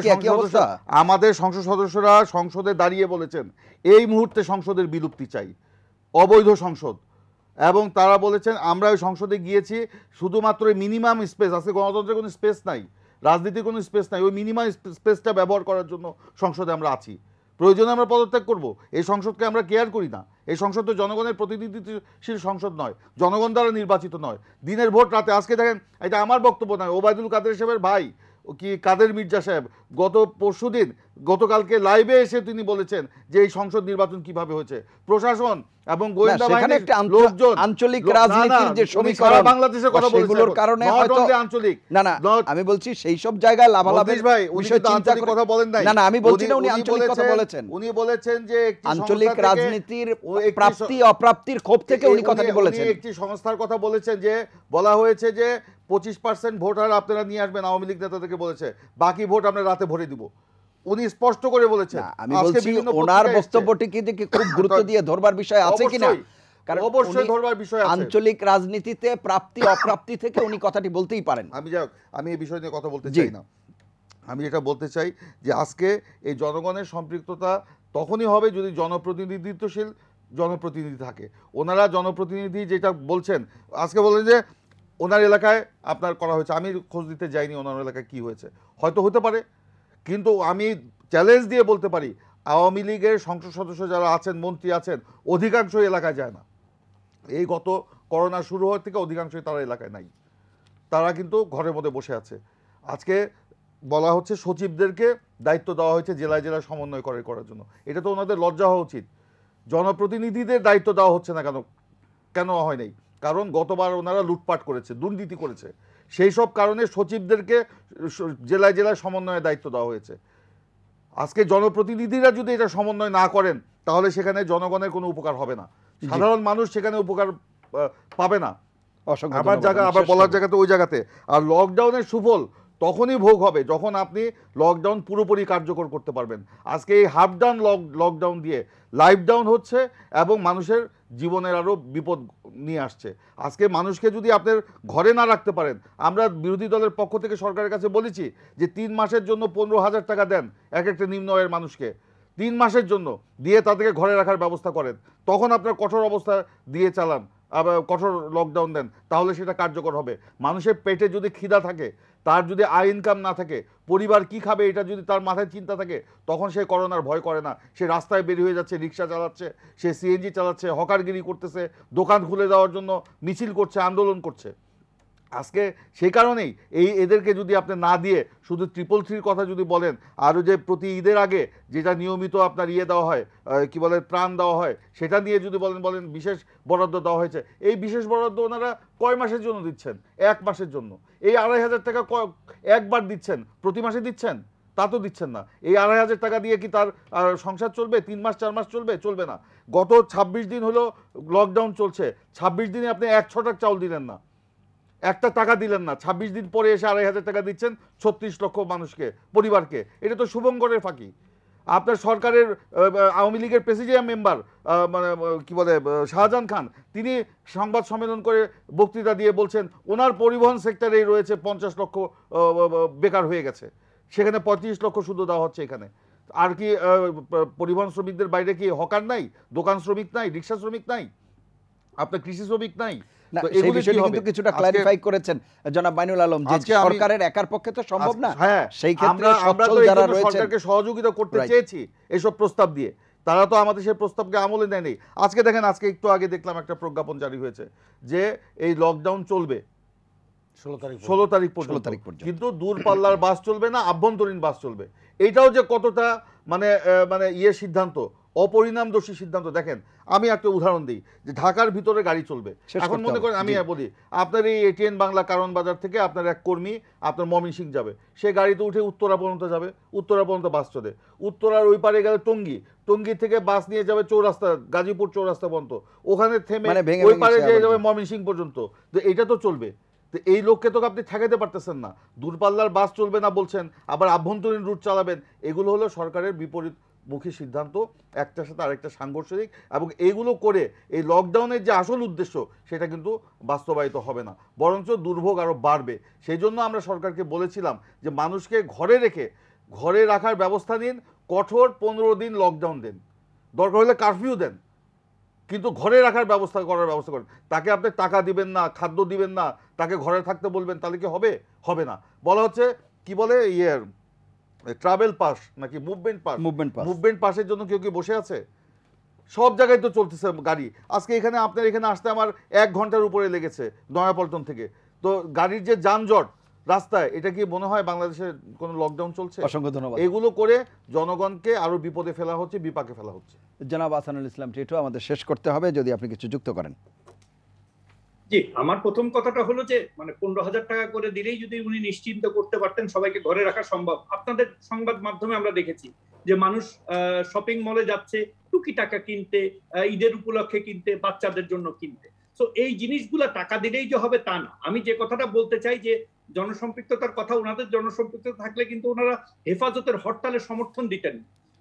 আমাদের সংসদ সদস্যরা সংসদে দাঁড়িয়ে বলেছেন এই মুহূর্তে সংসদের বিলুপ্তি চাই অবৈধ সংসদ এবং তারা বলেছেন আমরা ওই সংসদে গিয়েছি শুধুমাত্র মিনিমাম স্পেস আজকে গণতন্ত্রের কোনো স্পেস নাই রাজনীতির কোনো স্পেস নাই ওই মিনিমাম স্পেসটা ব্যবহার করার জন্য সংসদে আমরা আছি প্রয়োজনে আমরা পদত্যাগ করব এই সংসদকে আমরা কেয়ার করি না এই সংসদ তো জনগণের প্রতিনিধিত্বশীল সংসদ নয় জনগণ দ্বারা নির্বাচিত নয় দিনের ভোট রাতে আজকে দেখেন এটা আমার বক্তব্য নয় ওবায়দুল কাদের সাহেবের ভাই কি কাদের মির্জা সাহেব গত পরশুদিন গতকালকে লাইভে এসে তিনি বলেছেন যে এই সংসদ নির্বাচন কিভাবে হয়েছে প্রশাসন এবং গোয়েন্দা বাহিনী লোকজন আঞ্চলিক রাজনীতির যে সমীকরণ বাংলাদেশের কথা বলছেন কারণে হয়তো আঞ্চলিক না না আমি বলছি সেই সব জায়গায় লাভালাভ ভাই উনি আঞ্চলিক কথা বলেন নাই না না আমি বলছি না উনি আঞ্চলিক কথা বলেছেন উনি বলেছেন যে আঞ্চলিক রাজনীতির প্রাপ্তি অপ্রাপ্তির ক্ষোভ থেকে উনি কথাটি বলেছেন উনি একটি সংস্থার কথা বলেছেন যে বলা হয়েছে যে পঁচিশ পার্সেন্ট ভোটার আপনারা নিয়ে আসবেন আওয়ামী লীগ নেতাদেরকে বলেছে বাকি ভোট আমরা রাতে হাতে ভরে দিব উনি স্পষ্ট করে বলেছেন আমি বলছি ওনার বক্তব্যটি কি দেখে খুব গুরুত্ব দিয়ে ধরবার বিষয় আছে কিনা কারণ অবশ্যই ধরবার বিষয় আছে আঞ্চলিক রাজনীতিতে প্রাপ্তি অপ্রাপ্তি থেকে উনি কথাটি বলতেই পারেন আমি যাক আমি এই বিষয় নিয়ে কথা বলতে চাই না আমি যেটা বলতে চাই যে আজকে এই জনগণের সম্পৃক্ততা তখনই হবে যদি জনপ্রতিনিধিত্বশীল জনপ্রতিনিধি থাকে ওনারা জনপ্রতিনিধি যেটা বলছেন আজকে বলেন যে ওনার এলাকায় আপনার করা হয়েছে আমি খোঁজ দিতে যাইনি ওনার এলাকায় কি হয়েছে হয়তো হতে পারে কিন্তু আমি চ্যালেঞ্জ দিয়ে বলতে পারি আওয়ামী লীগের সংসদ সদস্য যারা আছেন মন্ত্রী আছেন অধিকাংশ এলাকায় যায় না এই গত করোনা শুরু হওয়ার থেকে অধিকাংশই তারা এলাকায় নাই তারা কিন্তু ঘরের মধ্যে বসে আছে আজকে বলা হচ্ছে সচিবদেরকে দায়িত্ব দেওয়া হয়েছে জেলায় জেলায় সমন্বয় করে করার জন্য এটা তো ওনাদের লজ্জা হওয়া উচিত জনপ্রতিনিধিদের দায়িত্ব দেওয়া হচ্ছে না কেন কেন হয় নাই কারণ গতবার ওনারা লুটপাট করেছে দুর্নীতি করেছে সেই সব কারণে সচিবদেরকে জেলায় জেলায় সমন্বয়ের দায়িত্ব দেওয়া হয়েছে আজকে জনপ্রতিনিধিরা যদি এটা সমন্বয় না করেন তাহলে সেখানে জনগণের কোনো উপকার হবে না সাধারণ মানুষ সেখানে উপকার পাবে না আমার জায়গা আবার বলার জায়গাতে ওই জায়গাতে আর লকডাউনের সুফল তখনই ভোগ হবে যখন আপনি লকডাউন পুরোপুরি কার্যকর করতে পারবেন আজকে এই হাফ ডাউন লক লকডাউন দিয়ে লাইফডাউন হচ্ছে এবং মানুষের জীবনের আরও বিপদ নিয়ে আসছে আজকে মানুষকে যদি আপনার ঘরে না রাখতে পারেন আমরা বিরোধী দলের পক্ষ থেকে সরকারের কাছে বলেছি যে তিন মাসের জন্য পনেরো হাজার টাকা দেন এক একটা নিম্ন আয়ের মানুষকে তিন মাসের জন্য দিয়ে তাদেরকে ঘরে রাখার ব্যবস্থা করেন তখন আপনার কঠোর অবস্থা দিয়ে চালান কঠোর লকডাউন দেন তাহলে সেটা কার্যকর হবে মানুষের পেটে যদি খিদা থাকে তার যদি আই ইনকাম না থাকে পরিবার কি খাবে এটা যদি তার মাথায় চিন্তা থাকে তখন সে করোনার ভয় করে না সে রাস্তায় বেরিয়ে হয়ে যাচ্ছে রিক্সা চালাচ্ছে সে সিএনজি চালাচ্ছে হকারগিরি করতেছে দোকান খুলে দেওয়ার জন্য মিছিল করছে আন্দোলন করছে আজকে সেই কারণেই এই এদেরকে যদি আপনি না দিয়ে শুধু ট্রিপল থ্রির কথা যদি বলেন আরও যে প্রতি ঈদের আগে যেটা নিয়মিত আপনার ইয়ে দেওয়া হয় কি বলে ত্রাণ দেওয়া হয় সেটা নিয়ে যদি বলেন বলেন বিশেষ বরাদ্দ দেওয়া হয়েছে এই বিশেষ বরাদ্দ ওনারা কয় মাসের জন্য দিচ্ছেন এক মাসের জন্য এই আড়াই হাজার টাকা একবার দিচ্ছেন প্রতি মাসে দিচ্ছেন তা তো দিচ্ছেন না এই আড়াই হাজার টাকা দিয়ে কি তার সংসার চলবে তিন মাস চার মাস চলবে চলবে না গত ২৬ দিন হলো লকডাউন চলছে ২৬ দিনে আপনি এক ছটাক চাউল দিলেন না একটা টাকা দিলেন না ২৬ দিন পরে এসে আড়াই হাজার টাকা দিচ্ছেন ছত্রিশ লক্ষ মানুষকে পরিবারকে এটা তো শুভঙ্করের ফাঁকি আপনার সরকারের আওয়ামী লীগের প্রেসিডিয়াম মেম্বার মানে কী বলে শাহজাহান খান তিনি সংবাদ সম্মেলন করে বক্তৃতা দিয়ে বলছেন ওনার পরিবহন সেক্টরেই রয়েছে পঞ্চাশ লক্ষ বেকার হয়ে গেছে সেখানে পঁয়ত্রিশ লক্ষ শুধু দেওয়া হচ্ছে এখানে আর কি পরিবহন শ্রমিকদের বাইরে কি হকার নাই দোকান শ্রমিক নাই রিক্সা শ্রমিক নাই আপনার কৃষি শ্রমিক নাই হ্যাঁ, আমলে নেয়নি আজকে দেখেন আজকে একটু আগে দেখলাম একটা প্রজ্ঞাপন জারি হয়েছে যে এই লকডাউন চলবে ষোলো তারিখ ষোলো তারিখ পর্যন্ত কিন্তু দূরপাল্লার বাস চলবে না আভ্যন্তরীণ বাস চলবে এটাও যে কতটা মানে মানে ইয়ে সিদ্ধান্ত অপরিণামদর্শী সিদ্ধান্ত দেখেন আমি একটা উদাহরণ দিই যে ঢাকার ভিতরে গাড়ি চলবে এখন মনে করেন আমি বলি আপনার এই এটিএন বাংলা কারণ বাজার থেকে আপনার এক কর্মী আপনার মমিন সিং যাবে সে গাড়িতে উঠে উত্তরা পর্যন্ত যাবে উত্তরা পর্যন্ত বাস চলে উত্তরার ওই পারে গেলে টঙ্গি টঙ্গি থেকে বাস নিয়ে যাবে চৌরাস্তা গাজীপুর চৌরাস্তা পর্যন্ত ওখানে থেমে মানে ওই পারে যেয়ে যাবে মমিন সিং পর্যন্ত তো এটা তো চলবে তো এই লোককে তো আপনি ঠেকাতে পারতেছেন না দূরপাল্লার বাস চলবে না বলছেন আবার আভ্যন্তরীণ রুট চালাবেন এগুলো হলো সরকারের বিপরীত মুখী সিদ্ধান্ত একটার সাথে আরেকটা সাংঘর্ষিক এবং এইগুলো করে এই লকডাউনের যে আসল উদ্দেশ্য সেটা কিন্তু বাস্তবায়িত হবে না বরঞ্চ দুর্ভোগ আরও বাড়বে সেই জন্য আমরা সরকারকে বলেছিলাম যে মানুষকে ঘরে রেখে ঘরে রাখার ব্যবস্থা নিন কঠোর পনেরো দিন লকডাউন দেন দরকার হলে কারফিউ দেন কিন্তু ঘরে রাখার ব্যবস্থা করার ব্যবস্থা করেন তাকে আপনি টাকা দিবেন না খাদ্য দিবেন না তাকে ঘরে থাকতে বলবেন তাহলে কি হবে হবে না বলা হচ্ছে কি বলে ইয়ে ট্রাভেল পাস নাকি movement pass movement pass movement পাসের জন্য কেউ কেউ বসে আছে সব জায়গায় তো চলতেছে গাড়ি আজকে এখানে আপনার এখানে আসতে আমার এক ঘন্টার উপরে লেগেছে নয়াপল্টন থেকে তো গাড়ির যে যানজট রাস্তায় এটা কি মনে হয় বাংলাদেশে কোনো লকডাউন চলছে অসংখ্য ধন্যবাদ এগুলো করে জনগণকে আরও বিপদে ফেলা হচ্ছে বিপাকে ফেলা হচ্ছে জনাব আসানুল ইসলাম টিটু আমাদের শেষ করতে হবে যদি আপনি কিছু যুক্ত করেন জি আমার প্রথম কথাটা হলো যে মানে পনেরো হাজার টাকা করে দিলেই যদি উনি নিশ্চিন্ত করতে পারতেন সবাইকে ঘরে রাখা সম্ভব আপনাদের সংবাদ মাধ্যমে আমরা দেখেছি যে মানুষ শপিং মলে যাচ্ছে টুকি টাকা কিনতে ঈদের উপলক্ষে কিনতে বাচ্চাদের জন্য কিনতে তো এই জিনিসগুলো টাকা দিলেই যে হবে তা না আমি যে কথাটা বলতে চাই যে জনসম্পৃক্ততার কথা ওনাদের জনসম্পৃক্ততা থাকলে কিন্তু ওনারা হেফাজতের হরতালে সমর্থন দিতেন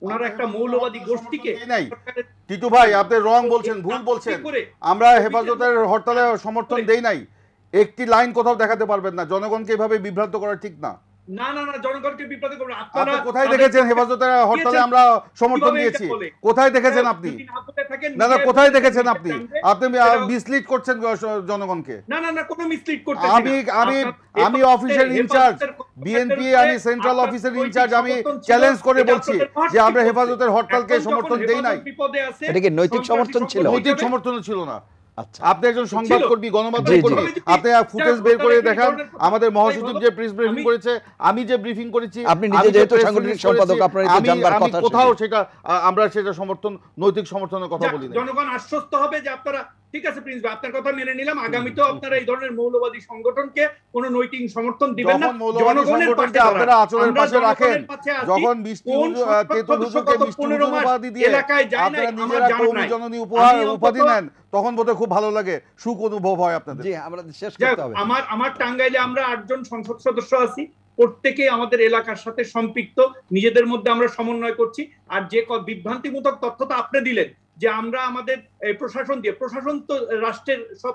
ওনারা একটা মৌলবাদী গোষ্ঠীকে নাই টিটু ভাই আপনি রং বলছেন ভুল বলছেন আমরা হেফাজতের হরতালে সমর্থন দেই নাই একটি লাইন কোথাও দেখাতে পারবেন না জনগণকে এভাবে বিভ্রান্ত করা ঠিক না না না না জনগণকে বিপদে করবেন আপনারা কোথায় দেখেছেন হরতালে আমরা সমর্থন দিয়েছি কোথায় দেখেছেন আপনি না না কোথায় দেখেছেন আপনি আপনি মিসলিড করছেন জনগণকে না না না কোনো মিসলিড করতে আমি আমি আমি অফিসের ইনচার্জ বিএনপি আমি সেন্ট্রাল অফিসের ইনচার্জ আমি চ্যালেঞ্জ করে বলছি যে আমরা হেফাজতের হরতালকে সমর্থন দেই নাই এটা কি নৈতিক সমর্থন ছিল নৈতিক সমর্থন ছিল না আচ্ছা। আপনি একজন কর্মী গণমাধ্যম কর্মী আপনি ফুটেজ বের করে দেখান আমাদের মহাসচিব যে প্রেস ব্রিফিং করেছে আমি যে ব্রিফিং করেছি আপনি নিজে যেহেতু সাংগঠনিক সম্পাদক আপনার জানবার কথা কোথাও সেটা আমরা সেটা সমর্থন নৈতিক সমর্থনের কথা বলি না জনগণ আশ্বস্ত হবে যে আপনারা ঠিক আছে প্রিন্স ভাই আপনার কথা মেনে নিলাম আগামী তো আপনারা এই ধরনের মৌলবাদী সংগঠনকে কোন নৈতিক সমর্থন দিবেন না জনগণের পাশে আপনারা আচরণের পাশে রাখেন যখন দিয়ে আমরা জননী উপহার উপাধি নেন তখন বোধহয় খুব ভালো লাগে সুখ অনুভব হয় আপনাদের জি আমরা শেষ করতে হবে আমার আমার টাঙ্গাইলে আমরা আটজন সংসদ সদস্য আছি প্রত্যেকে আমাদের এলাকার সাথে সম্পৃক্ত নিজেদের মধ্যে আমরা সমন্বয় করছি আর যে বিভ্রান্তিমূলক তথ্য তো আপনি দিলেন যে আমরা আমাদের প্রশাসন দিয়ে প্রশাসন তো রাষ্ট্রের সব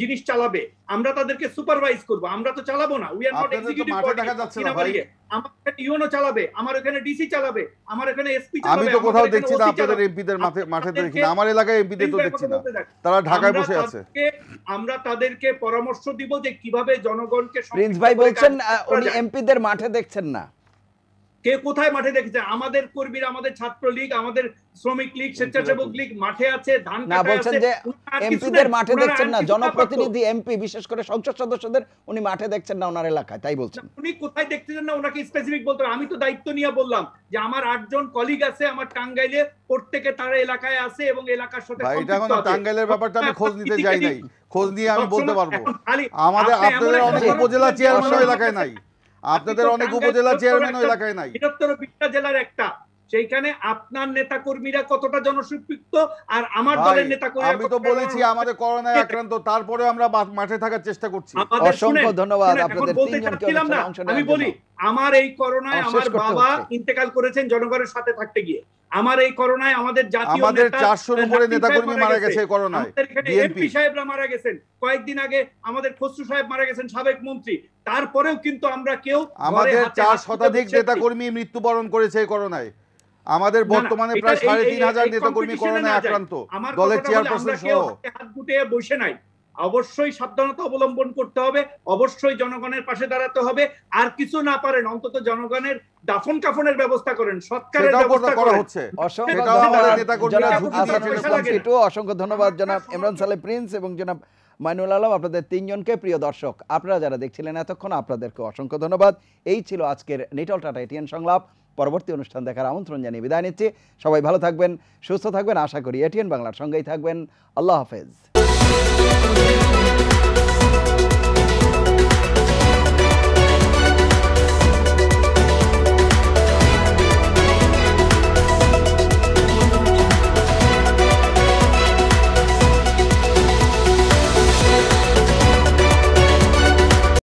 জিনিস চালাবে আমরা তাদেরকে সুপারভাইজ করব আমরা তো চালাবো না we are not executive body দেখা যাচ্ছে না ভাই ইউনো চালাবে আমার এখানে ডিসি চালাবে আমার এখানে এসপি চালাবে আমি তো কোথাও দেখছি না আপনাদের দের মাঠে মাঠে দেখি না আমার এলাকায় দের তো দেখছি না তারা ঢাকায় বসে আছে আমরা তাদেরকে পরামর্শ দিব যে কিভাবে জনগণকে প্রিন্স ভাই বলছেন উনি দের মাঠে দেখছেন না কে কোথায় মাঠে দেখেছে আমাদের কর্মীরা আমাদের ছাত্র লীগ আমাদের শ্রমিক লীগ স্বেচ্ছাসেবক লীগ মাঠে আছে ধান না বলছেন যে এমপিদের মাঠে দেখছেন না জনপ্রতিনিধি এমপি বিশেষ করে সংসদ সদস্যদের উনি মাঠে দেখছেন না ওনার এলাকায় তাই বলছেন উনি কোথায় দেখতেছেন না ওনাকে স্পেসিফিক বলতে আমি তো দায়িত্ব নিয়ে বললাম যে আমার আটজন কলিগ আছে আমার টাঙ্গাইলে প্রত্যেকে তার এলাকায় আছে এবং এলাকার সাথে ভাই এটা কোন টাঙ্গাইলের ব্যাপারটা আমি খোঁজ নিতে যাই নাই খোঁজ নিয়ে আমি বলতে পারবো আমাদের আপনাদের অনেক উপজেলা চেয়ারম্যান এলাকায় নাই আপনাদের অনেক উপজেলা চেয়ারম্যান এলাকায় নাই বৃহত্তর বিশটা জেলার একটা সেইখানে আপনার নেতাকর্মীরা কতটা জনসম্পৃক্ত আর আমার দলের নেতা আমি তো বলেছি আমাদের করোনায় আক্রান্ত তারপরেও আমরা মাঠে থাকার চেষ্টা করছি অসংখ্য ধন্যবাদ আপনাদের তিনজনকে আমি বলি আমার এই করোনায় আমার বাবা ইন্তেকাল করেছেন জনগণের সাথে থাকতে গিয়ে আমার এই করোনায় আমাদের জাতীয় আমাদের 400 উপরে নেতাকর্মী মারা গেছে করোনায় এমপি সাহেবরা মারা গেছেন কয়েকদিন আগে আমাদের খসরু সাহেব মারা গেছেন সাবেক মন্ত্রী তারপরেও কিন্তু আমরা কেউ আমাদের 4 শতাধিক নেতাকর্মী মৃত্যুবরণ করেছে করোনায় আমাদের বর্তমানে প্রায় সাড়ে তিন হাজার নেতা কর্মী করোনায় আক্রান্ত দলের চেয়ারপারসন সহ হাত গুটে বসে নাই অবশ্যই সাবধানতা অবলম্বন করতে হবে অবশ্যই জনগণের পাশে দাঁড়াতে হবে আর কিছু না পারেন অন্তত জনগণের দাফন কাফনের ব্যবস্থা করেন অসংখ্য ধন্যবাদ জনাব ইমরান সালে প্রিন্স এবং জনাব মাইনুল আলম আপনাদের তিনজনকে প্রিয় দর্শক আপনারা যারা দেখছিলেন এতক্ষণ আপনাদেরকে অসংখ্য ধন্যবাদ এই ছিল আজকের নিটল টাটা এটিএন সংলাপ পরবর্তী অনুষ্ঠান দেখার আমন্ত্রণ জানিয়ে বিদায় নিচ্ছি সবাই ভালো থাকবেন সুস্থ থাকবেন আশা করি এটিএন বাংলার সঙ্গেই থাকবেন আল্লাহ হাফেজ